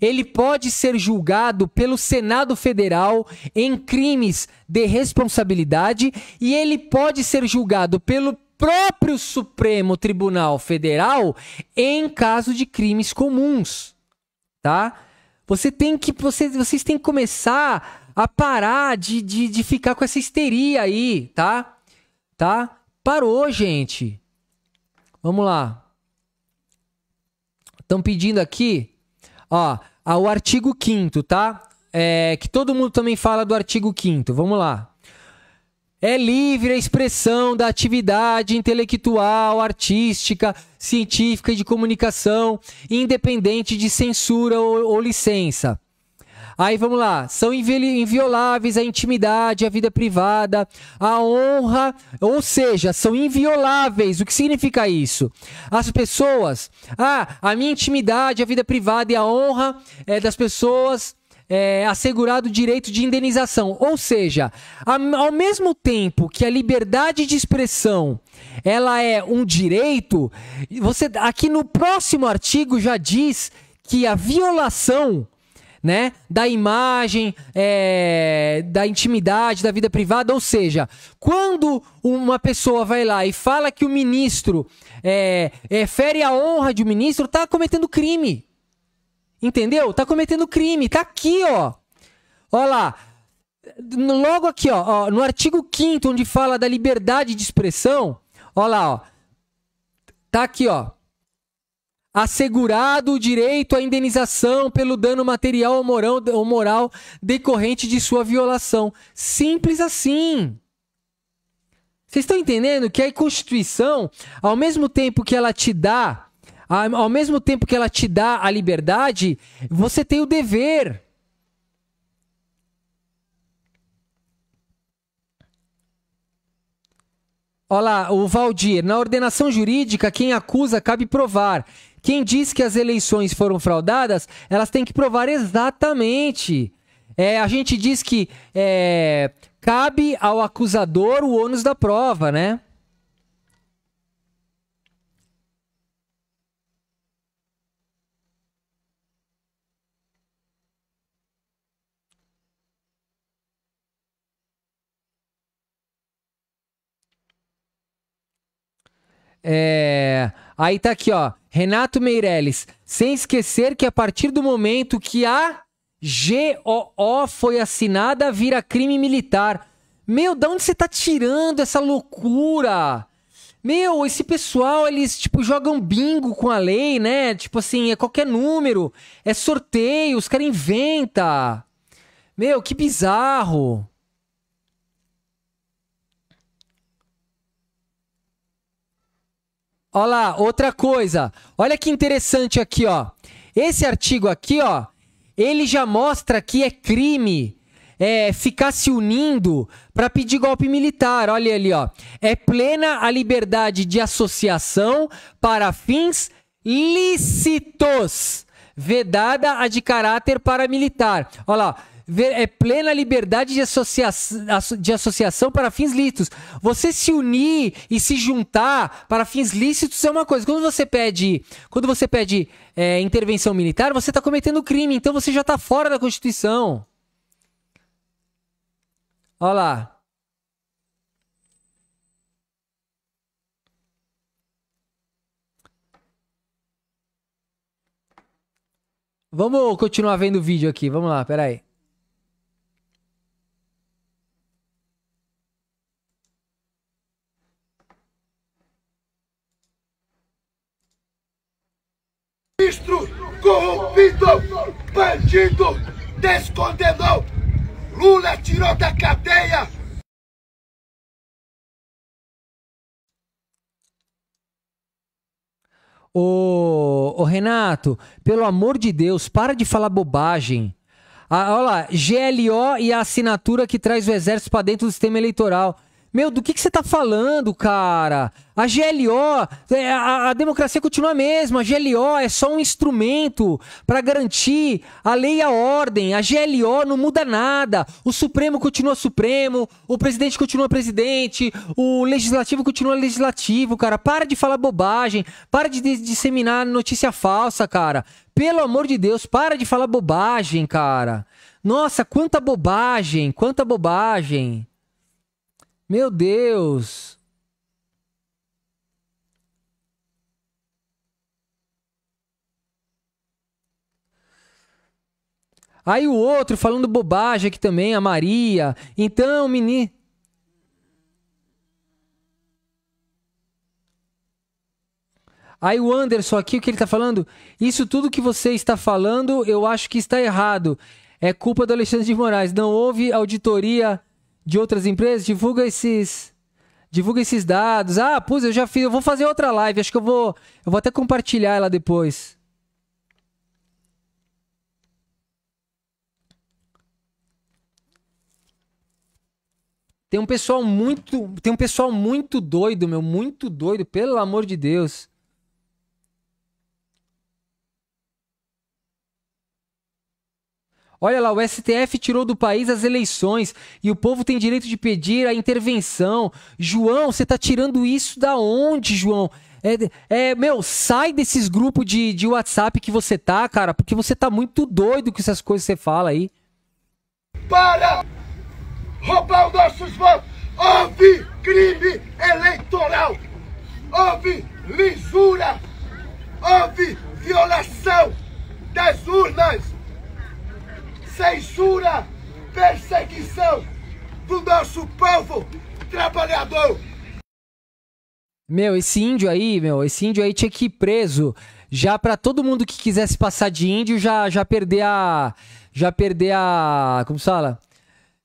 ele pode ser julgado pelo Senado Federal em crimes de responsabilidade e ele pode ser julgado pelo próprio Supremo Tribunal Federal em caso de crimes comuns, tá? Você tem que vocês vocês têm que começar a parar de, de, de ficar com essa histeria aí, tá? Tá? Parou, gente. Vamos lá. Estão pedindo aqui, ó, ah, o artigo 5 tá? É, que todo mundo também fala do artigo 5 Vamos lá. É livre a expressão da atividade intelectual, artística, científica e de comunicação, independente de censura ou, ou licença. Aí vamos lá, são invioláveis a intimidade, a vida privada, a honra, ou seja, são invioláveis. O que significa isso? As pessoas, ah, a minha intimidade, a vida privada e a honra é, das pessoas é, assegurado o direito de indenização. Ou seja, ao mesmo tempo que a liberdade de expressão ela é um direito, você aqui no próximo artigo já diz que a violação né, da imagem, é, da intimidade, da vida privada. Ou seja, quando uma pessoa vai lá e fala que o ministro é, é, fere a honra de um ministro, está cometendo crime. Entendeu? Tá cometendo crime. Tá aqui, ó. Olha lá. Logo aqui, ó, ó no artigo 5 onde fala da liberdade de expressão, olha lá, ó. Tá aqui, ó. Assegurado o direito à indenização pelo dano material ou moral, ou moral decorrente de sua violação. Simples assim. Vocês estão entendendo que a Constituição, ao mesmo tempo que ela te dá ao mesmo tempo que ela te dá a liberdade, você tem o dever. Olha lá, o Valdir. Na ordenação jurídica, quem acusa cabe provar. Quem diz que as eleições foram fraudadas, elas têm que provar exatamente. É, a gente diz que é, cabe ao acusador o ônus da prova, né? É... Aí tá aqui, ó. Renato Meirelles. Sem esquecer que a partir do momento que a GOO foi assinada, vira crime militar. Meu, da onde você tá tirando essa loucura? Meu, esse pessoal, eles, tipo, jogam bingo com a lei, né? Tipo assim, é qualquer número, é sorteio, os caras inventam. Meu, que bizarro. Olha lá, outra coisa. Olha que interessante aqui, ó. Esse artigo aqui, ó, ele já mostra que é crime é, ficar se unindo para pedir golpe militar. Olha ali, ó. É plena a liberdade de associação para fins lícitos, vedada a de caráter paramilitar. Olha lá ver, é plena liberdade de, associa de associação para fins lícitos. Você se unir e se juntar para fins lícitos é uma coisa. Quando você pede, quando você pede é, intervenção militar, você está cometendo crime, então você já está fora da Constituição. Olha lá. Vamos continuar vendo o vídeo aqui. Vamos lá, peraí. bandido, descondenou, Lula tirou da cadeia. Ô, ô, Renato, pelo amor de Deus, para de falar bobagem. Ah, olha lá, GLO e a assinatura que traz o exército para dentro do sistema eleitoral. Meu, do que, que você tá falando, cara? A GLO, é, a, a democracia continua a mesma. A GLO é só um instrumento para garantir a lei e a ordem. A GLO não muda nada. O Supremo continua Supremo, o presidente continua presidente, o legislativo continua legislativo, cara. Para de falar bobagem, para de disseminar notícia falsa, cara. Pelo amor de Deus, para de falar bobagem, cara. Nossa, quanta bobagem, quanta bobagem. Meu Deus! Aí o outro falando bobagem aqui também, a Maria. Então, menino. Aí o Anderson aqui, o que ele tá falando? Isso tudo que você está falando, eu acho que está errado. É culpa do Alexandre de Moraes. Não houve auditoria de outras empresas, divulga esses divulga esses dados. Ah, pus, eu já fiz, eu vou fazer outra live, acho que eu vou, eu vou até compartilhar ela depois. Tem um pessoal muito, tem um pessoal muito doido, meu, muito doido, pelo amor de Deus. Olha lá, o STF tirou do país as eleições e o povo tem direito de pedir a intervenção. João, você está tirando isso da onde, João? É, é, meu, sai desses grupos de, de WhatsApp que você tá, cara, porque você tá muito doido com essas coisas que você fala aí. Para roubar os nossos votos, houve crime eleitoral, houve lisura, houve violação das urnas censura, perseguição do nosso povo trabalhador. Meu, esse índio aí, meu, esse índio aí tinha que ir preso. Já para todo mundo que quisesse passar de índio, já já perder a já perder a, como se fala?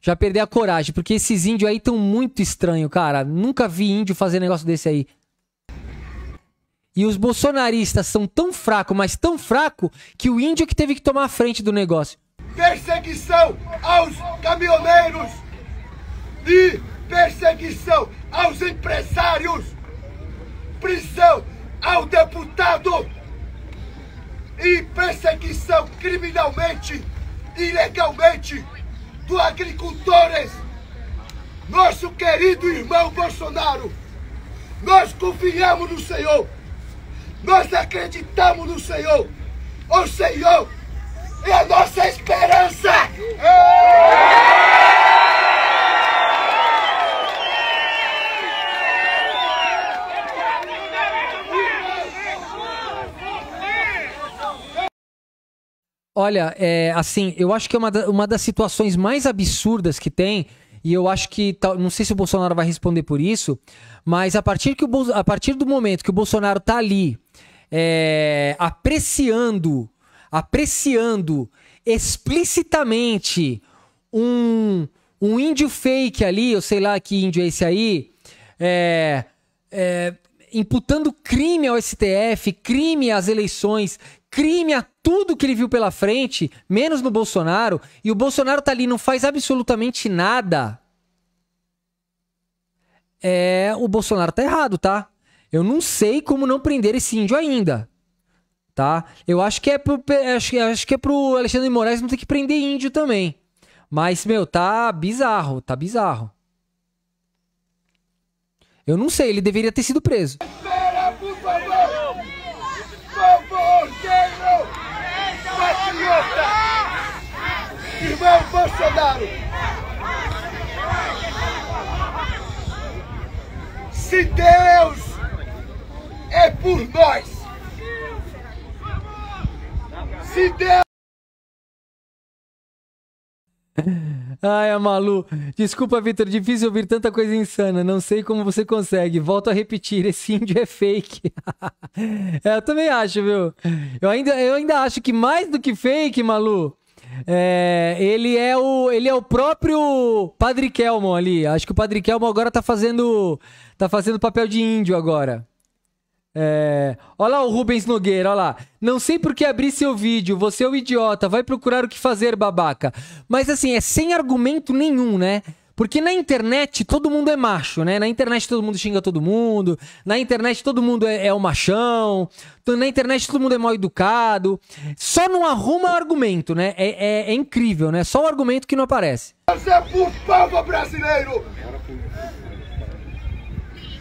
Já perder a coragem, porque esses índios aí estão muito estranho, cara. Nunca vi índio fazer negócio desse aí. E os bolsonaristas são tão fracos, mas tão fraco que o índio que teve que tomar a frente do negócio perseguição aos caminhoneiros e perseguição aos empresários, prisão ao deputado e perseguição criminalmente, ilegalmente, dos agricultores. Nosso querido irmão Bolsonaro, nós confiamos no Senhor, nós acreditamos no Senhor. O Senhor e é a nossa esperança. Olha, é, assim, eu acho que é uma, da, uma das situações mais absurdas que tem, e eu acho que, não sei se o Bolsonaro vai responder por isso, mas a partir, que o, a partir do momento que o Bolsonaro tá ali é, apreciando apreciando explicitamente um, um índio fake ali, eu sei lá que índio é esse aí, é, é, imputando crime ao STF, crime às eleições, crime a tudo que ele viu pela frente, menos no Bolsonaro, e o Bolsonaro tá ali, não faz absolutamente nada. É, o Bolsonaro tá errado, tá? Eu não sei como não prender esse índio ainda tá? Eu acho que é pro, acho, acho que é pro Alexandre de Moraes não ter que prender índio também. Mas, meu, tá bizarro, tá bizarro. Eu não sei, ele deveria ter sido preso. Espera, por favor! Por favor, Senhor! Patriota! Irmão Bolsonaro! Se Deus é por nós, se Deus. Ai, malu, desculpa, Vitor, difícil ouvir tanta coisa insana. Não sei como você consegue. Volto a repetir, esse índio é fake. é, eu também acho, viu? Eu ainda, eu ainda acho que mais do que fake, Malu, é, ele é o ele é o próprio Padre Kelmon ali. Acho que o Padre Kelmon agora tá fazendo tá fazendo papel de índio agora. É... Olha lá o Rubens Nogueira, olha lá. Não sei por que abri seu vídeo, você é o um idiota, vai procurar o que fazer, babaca. Mas assim, é sem argumento nenhum, né? Porque na internet todo mundo é macho, né? Na internet todo mundo xinga todo mundo, na internet todo mundo é, é o machão, então na internet todo mundo é mal educado. Só não arruma argumento, né? É, é, é incrível, né? Só o um argumento que não aparece. Você é por Papa brasileiro!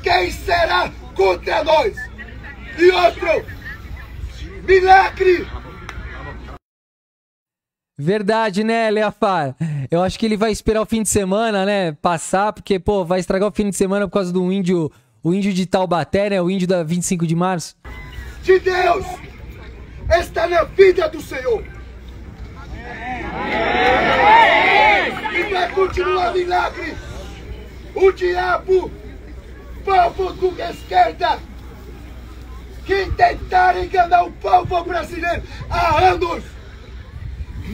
Quem será contra nós? e outro. Milagre! Verdade, né, Leafar? Eu acho que ele vai esperar o fim de semana, né? Passar, porque, pô, vai estragar o fim de semana por causa do índio, o índio de Taubaté, né? O índio da 25 de março. De Deus! Esta é a vida do Senhor! E vai continuar milagre! O diabo, povo da esquerda, que tentaram enganar o povo brasileiro há anos,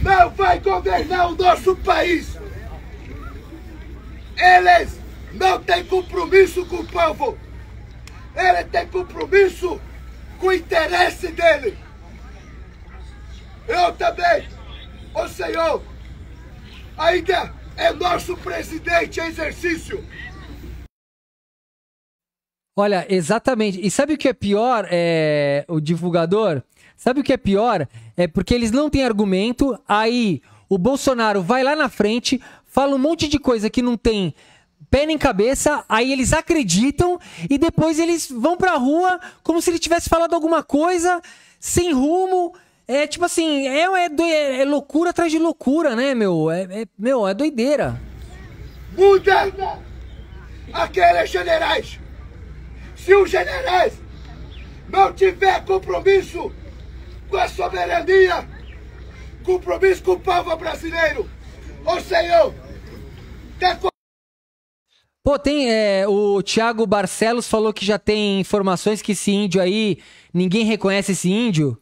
não vai governar o nosso país. Eles não têm compromisso com o povo. Ele tem compromisso com o interesse dele. Eu também, o senhor, ainda é nosso presidente em exercício. Olha, exatamente. E sabe o que é pior, é, o divulgador? Sabe o que é pior? É porque eles não têm argumento, aí o Bolsonaro vai lá na frente, fala um monte de coisa que não tem pé nem cabeça, aí eles acreditam e depois eles vão pra rua como se ele tivesse falado alguma coisa sem rumo. É tipo assim, é, é, é loucura atrás de loucura, né, meu? É, é meu, é doideira. Muda aqueles generais se os generais não tiver compromisso com a soberania, compromisso com o povo brasileiro, ô Senhor, Pô, tem. É, o Thiago Barcelos falou que já tem informações que esse índio aí. Ninguém reconhece esse índio.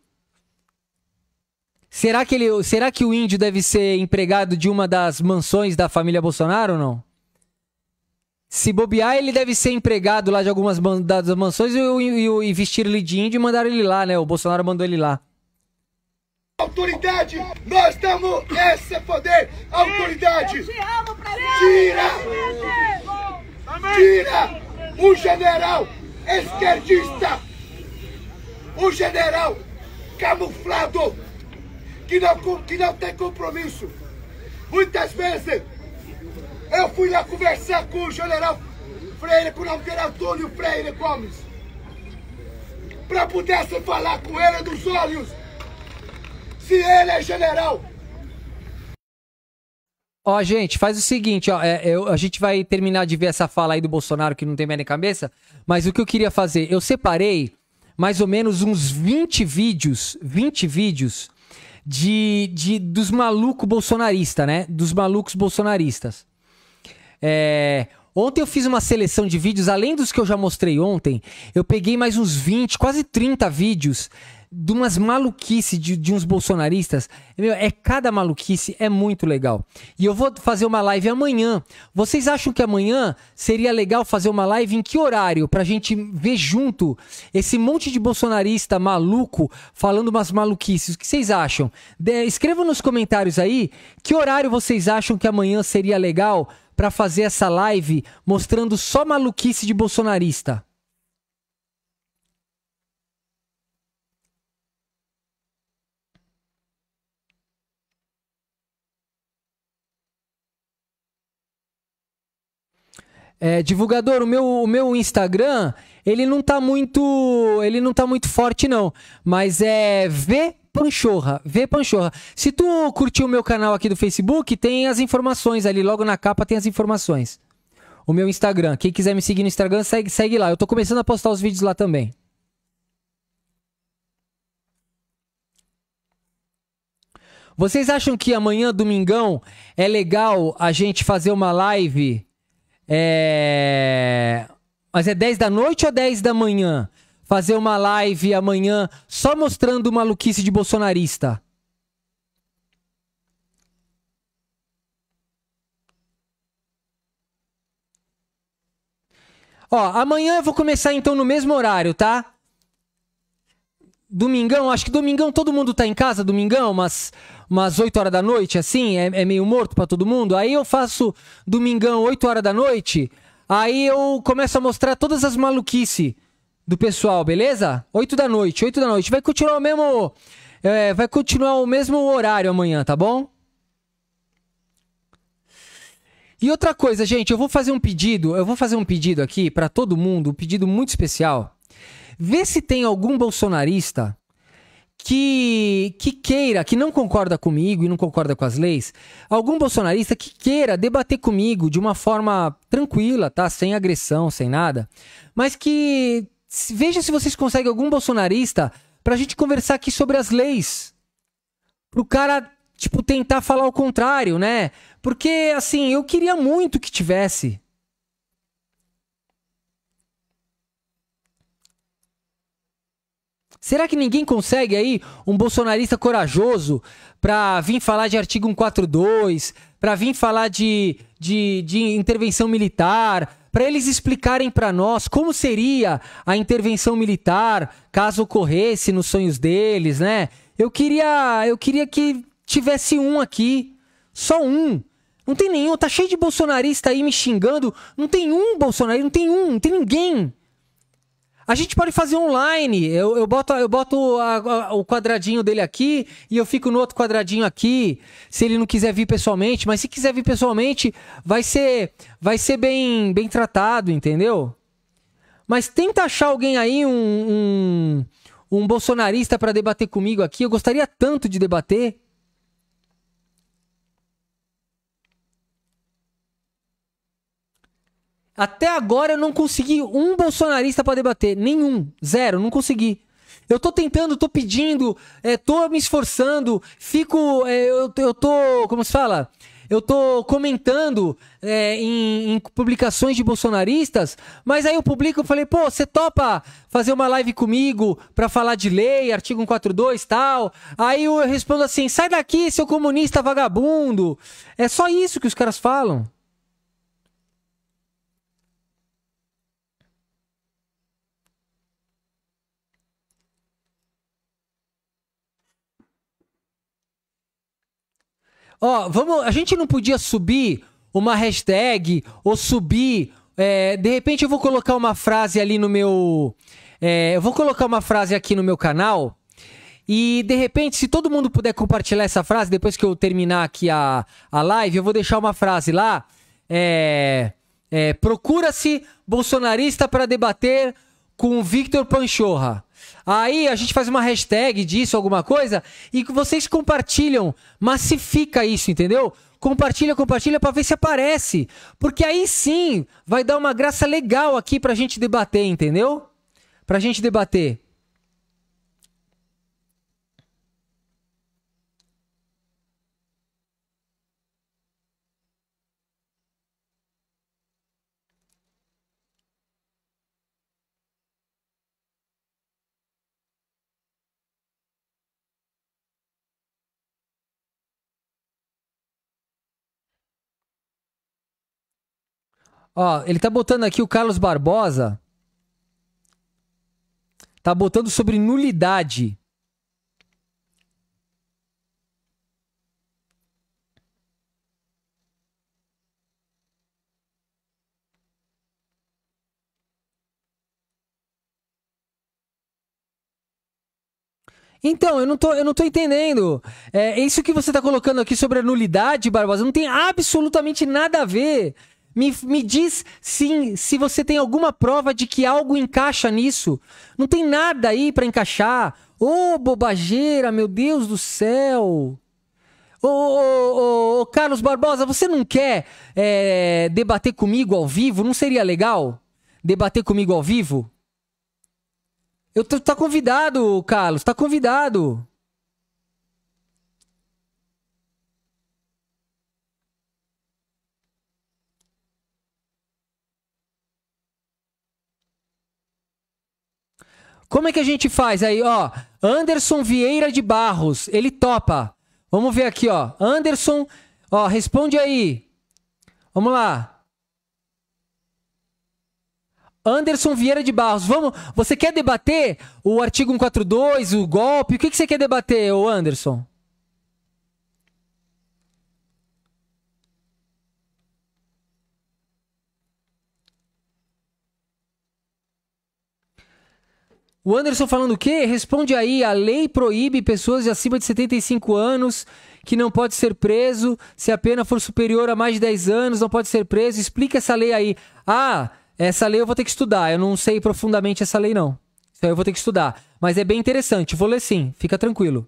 Será que, ele, será que o índio deve ser empregado de uma das mansões da família Bolsonaro ou não? Se bobear, ele deve ser empregado lá de algumas das mansões e, e, e, e vestir ele de índio e mandaram ele lá, né? O Bolsonaro mandou ele lá. Autoridade, nós damos esse poder. Autoridade, tira, tira o general esquerdista, o general camuflado, que não, que não tem compromisso. Muitas vezes eu fui lá conversar com o general Freire, com o nome dele Antônio Freire Gomes, para pudesse assim falar com ele dos olhos se ele é general. Ó, oh, gente, faz o seguinte, ó, é, eu, a gente vai terminar de ver essa fala aí do Bolsonaro que não tem mais nem cabeça, mas o que eu queria fazer, eu separei mais ou menos uns 20 vídeos, 20 vídeos de, de dos malucos bolsonaristas, né? Dos malucos bolsonaristas. É, Ontem eu fiz uma seleção de vídeos, além dos que eu já mostrei ontem, eu peguei mais uns 20, quase 30 vídeos de umas maluquices de, de uns bolsonaristas. Meu, é cada maluquice, é muito legal. E eu vou fazer uma live amanhã. Vocês acham que amanhã seria legal fazer uma live em que horário? Pra gente ver junto esse monte de bolsonarista maluco falando umas maluquices. O que vocês acham? De, escrevam nos comentários aí que horário vocês acham que amanhã seria legal para fazer essa live mostrando só maluquice de bolsonarista? É, divulgador, o meu, o meu Instagram, ele não tá muito, ele não tá muito forte não, mas é V Panchorra. Vê Panchorra. Se tu curtiu o meu canal aqui do Facebook, tem as informações ali. Logo na capa tem as informações. O meu Instagram. Quem quiser me seguir no Instagram, segue, segue lá. Eu tô começando a postar os vídeos lá também. Vocês acham que amanhã, domingão, é legal a gente fazer uma live? É... Mas é 10 da noite ou 10 da manhã? fazer uma live amanhã só mostrando maluquice de bolsonarista. Ó, amanhã eu vou começar então no mesmo horário, tá? Domingão, acho que domingão todo mundo tá em casa, domingão, umas, umas 8 horas da noite, assim, é, é meio morto para todo mundo. Aí eu faço domingão, 8 horas da noite, aí eu começo a mostrar todas as maluquice do pessoal, beleza? 8 da noite, 8 da noite. Vai continuar o mesmo. É, vai continuar o mesmo horário amanhã, tá bom? E outra coisa, gente, eu vou fazer um pedido, eu vou fazer um pedido aqui para todo mundo, um pedido muito especial. Vê se tem algum bolsonarista que, que queira, que não concorda comigo e não concorda com as leis, algum bolsonarista que queira debater comigo de uma forma tranquila, tá? Sem agressão, sem nada, mas que Veja se vocês conseguem algum bolsonarista pra gente conversar aqui sobre as leis. Pro cara, tipo, tentar falar o contrário, né? Porque, assim, eu queria muito que tivesse. Será que ninguém consegue aí um bolsonarista corajoso para vir falar de artigo 142, para vir falar de, de, de intervenção militar, para eles explicarem para nós como seria a intervenção militar caso ocorresse nos sonhos deles, né? Eu queria, eu queria que tivesse um aqui, só um. Não tem nenhum, tá cheio de bolsonarista aí me xingando. Não tem um bolsonarista, não tem um, não tem ninguém. A gente pode fazer online. Eu, eu boto, eu boto a, a, o quadradinho dele aqui e eu fico no outro quadradinho aqui. Se ele não quiser vir pessoalmente, mas se quiser vir pessoalmente, vai ser, vai ser bem, bem tratado, entendeu? Mas tenta achar alguém aí, um, um, um bolsonarista, para debater comigo aqui. Eu gostaria tanto de debater. Até agora eu não consegui um bolsonarista para debater. Nenhum. Zero. Não consegui. Eu tô tentando, tô pedindo, é, tô me esforçando, fico. É, eu, eu tô. Como se fala? Eu tô comentando é, em, em, publicações de bolsonaristas, mas aí eu publico e falei, pô, você topa fazer uma live comigo pra falar de lei, artigo 142 tal? Aí eu respondo assim: sai daqui, seu comunista vagabundo. É só isso que os caras falam. Ó, vamos. A gente não podia subir uma hashtag ou subir. É, de repente eu vou colocar uma frase ali no meu. É, eu vou colocar uma frase aqui no meu canal. E de repente, se todo mundo puder compartilhar essa frase, depois que eu terminar aqui a, a live, eu vou deixar uma frase lá. É, é, Procura-se bolsonarista para debater com o Victor Panchorra. Aí a gente faz uma hashtag disso, alguma coisa, e vocês compartilham, massifica isso, entendeu? Compartilha, compartilha para ver se aparece. Porque aí sim vai dar uma graça legal aqui pra gente debater, entendeu? Pra gente debater. Ó, ele tá botando aqui o Carlos Barbosa. Tá botando sobre nulidade. Então, eu não tô, eu não tô entendendo. É, isso que você está colocando aqui sobre a nulidade, Barbosa, não tem absolutamente nada a ver me, me diz sim, se você tem alguma prova de que algo encaixa nisso. Não tem nada aí para encaixar. Ô, oh, bobageira, meu Deus do céu. Ô, oh, oh, Carlos Barbosa, você não quer é, debater comigo ao vivo? Não seria legal debater comigo ao vivo? Eu tô, tá convidado, Carlos, tá convidado. Como é que a gente faz? Aí, ó, Anderson Vieira de Barros, ele topa. Vamos ver aqui, ó. Anderson, ó, responde aí. Vamos lá. Anderson Vieira de Barros, vamos. Você quer debater o artigo 142, o golpe? O que, que você quer debater, ô Anderson? O Anderson falando o quê? Responde aí, a lei proíbe pessoas de acima de 75 anos que não pode ser preso, se a pena for superior a mais de 10 anos, não pode ser preso. Explica essa lei aí. Ah, essa lei eu vou ter que estudar. Eu não sei profundamente essa lei, não. Então eu vou ter que estudar. Mas é bem interessante. Vou ler sim, fica tranquilo.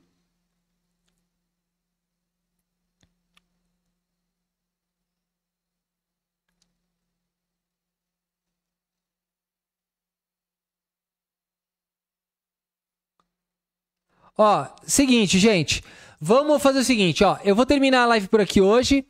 Ó, seguinte, gente. Vamos fazer o seguinte, ó. Eu vou terminar a live por aqui hoje.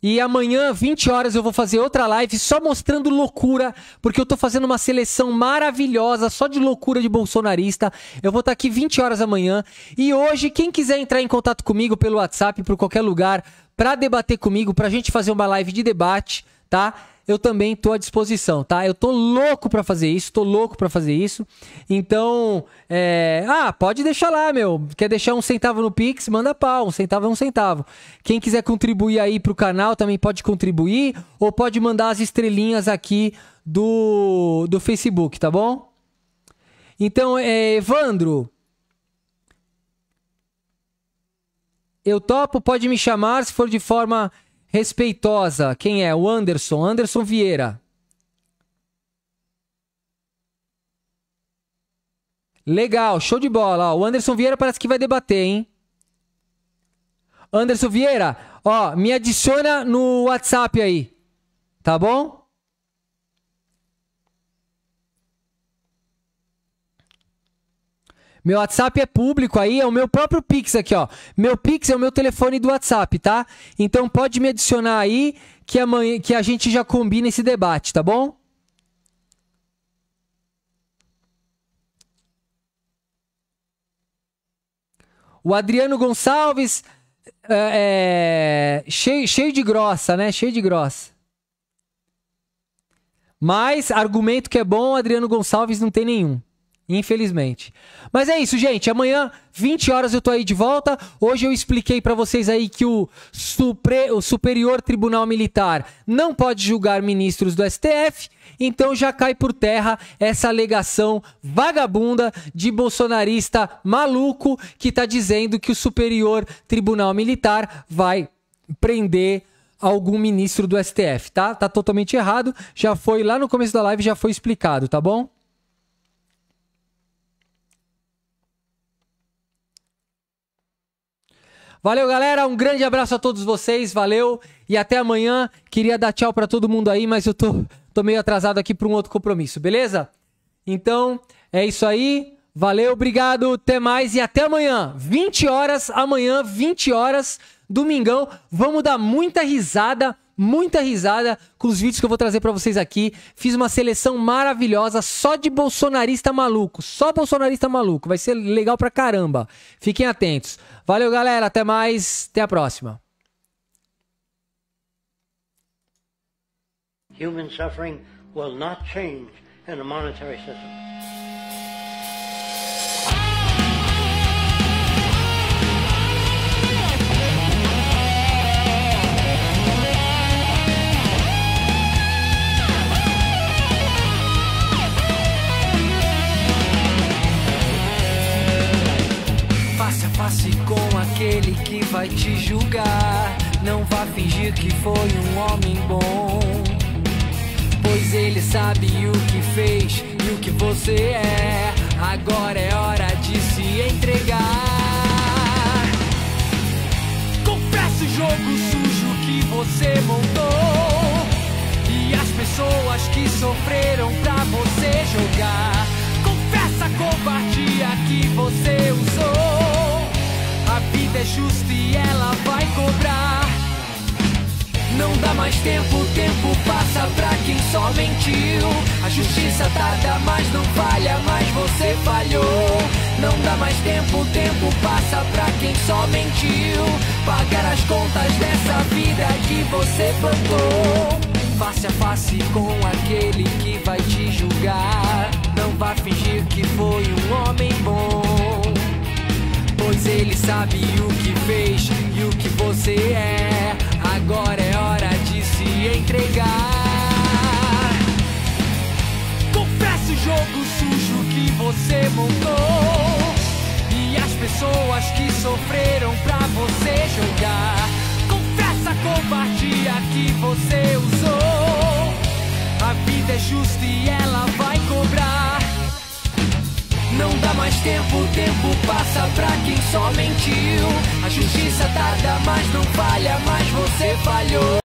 E amanhã, 20 horas, eu vou fazer outra live só mostrando loucura, porque eu tô fazendo uma seleção maravilhosa só de loucura de bolsonarista. Eu vou estar tá aqui 20 horas amanhã. E hoje, quem quiser entrar em contato comigo pelo WhatsApp, por qualquer lugar, para debater comigo, pra gente fazer uma live de debate, tá? eu também tô à disposição, tá? Eu tô louco para fazer isso, tô louco para fazer isso. Então, é... ah, pode deixar lá, meu. Quer deixar um centavo no Pix? Manda pau, um centavo é um centavo. Quem quiser contribuir aí pro canal também pode contribuir ou pode mandar as estrelinhas aqui do do Facebook, tá bom? Então, é, Evandro, eu topo, pode me chamar se for de forma Respeitosa, quem é? O Anderson, Anderson Vieira. Legal, show de bola. Ó, o Anderson Vieira parece que vai debater, hein? Anderson Vieira, ó, me adiciona no WhatsApp aí. Tá bom? Meu WhatsApp é público aí, é o meu próprio Pix aqui, ó. Meu Pix é o meu telefone do WhatsApp, tá? Então pode me adicionar aí que amanhã que a gente já combina esse debate, tá bom? O Adriano Gonçalves é, é, cheio, cheio de grossa, né? Cheio de grossa. Mas argumento que é bom, Adriano Gonçalves não tem nenhum. Infelizmente. Mas é isso, gente. Amanhã, 20 horas, eu tô aí de volta. Hoje eu expliquei para vocês aí que o, Supre... o Superior Tribunal Militar não pode julgar ministros do STF. Então já cai por terra essa alegação vagabunda de bolsonarista maluco que tá dizendo que o Superior Tribunal Militar vai prender algum ministro do STF, tá? Tá totalmente errado. Já foi lá no começo da live, já foi explicado, tá bom? Valeu, galera. Um grande abraço a todos vocês. Valeu. E até amanhã. Queria dar tchau para todo mundo aí, mas eu tô, tô meio atrasado aqui para um outro compromisso, beleza? Então, é isso aí. Valeu, obrigado, até mais e até amanhã. 20 horas, amanhã, 20 horas, domingão. Vamos dar muita risada, muita risada com os vídeos que eu vou trazer para vocês aqui. Fiz uma seleção maravilhosa só de bolsonarista maluco, só bolsonarista maluco. Vai ser legal pra caramba. Fiquem atentos. Valeu, galera. Até mais. Até a próxima. Human suffering will not change in a monetary system. Face a face com aquele que vai te julgar. Não vá fingir que foi um homem bom. Pois ele sabe o que fez e o que você é. Agora é hora de se entregar. Confesse o jogo sujo que você montou. E as pessoas que sofreram pra você jogar. Confessa a covardia que você usou vida é justa e ela vai cobrar. Não dá mais tempo, o tempo passa pra quem só mentiu. A justiça tarda, mas não falha, mas você falhou. Não dá mais tempo, o tempo passa pra quem só mentiu. Pagar as contas dessa vida que você plantou. Face a face com aquele que vai te julgar. Não vá fingir que foi um homem bom pois ele sabe o que fez e o que você é. Agora é hora de se entregar. Confesse o jogo sujo que você montou e as pessoas que sofreram pra você jogar. Confessa a covardia que você usou. A vida é justa e ela vai cobrar. Não dá mais tempo, o tempo passa pra quem só mentiu. A justiça tarda, mas não falha, mas você falhou.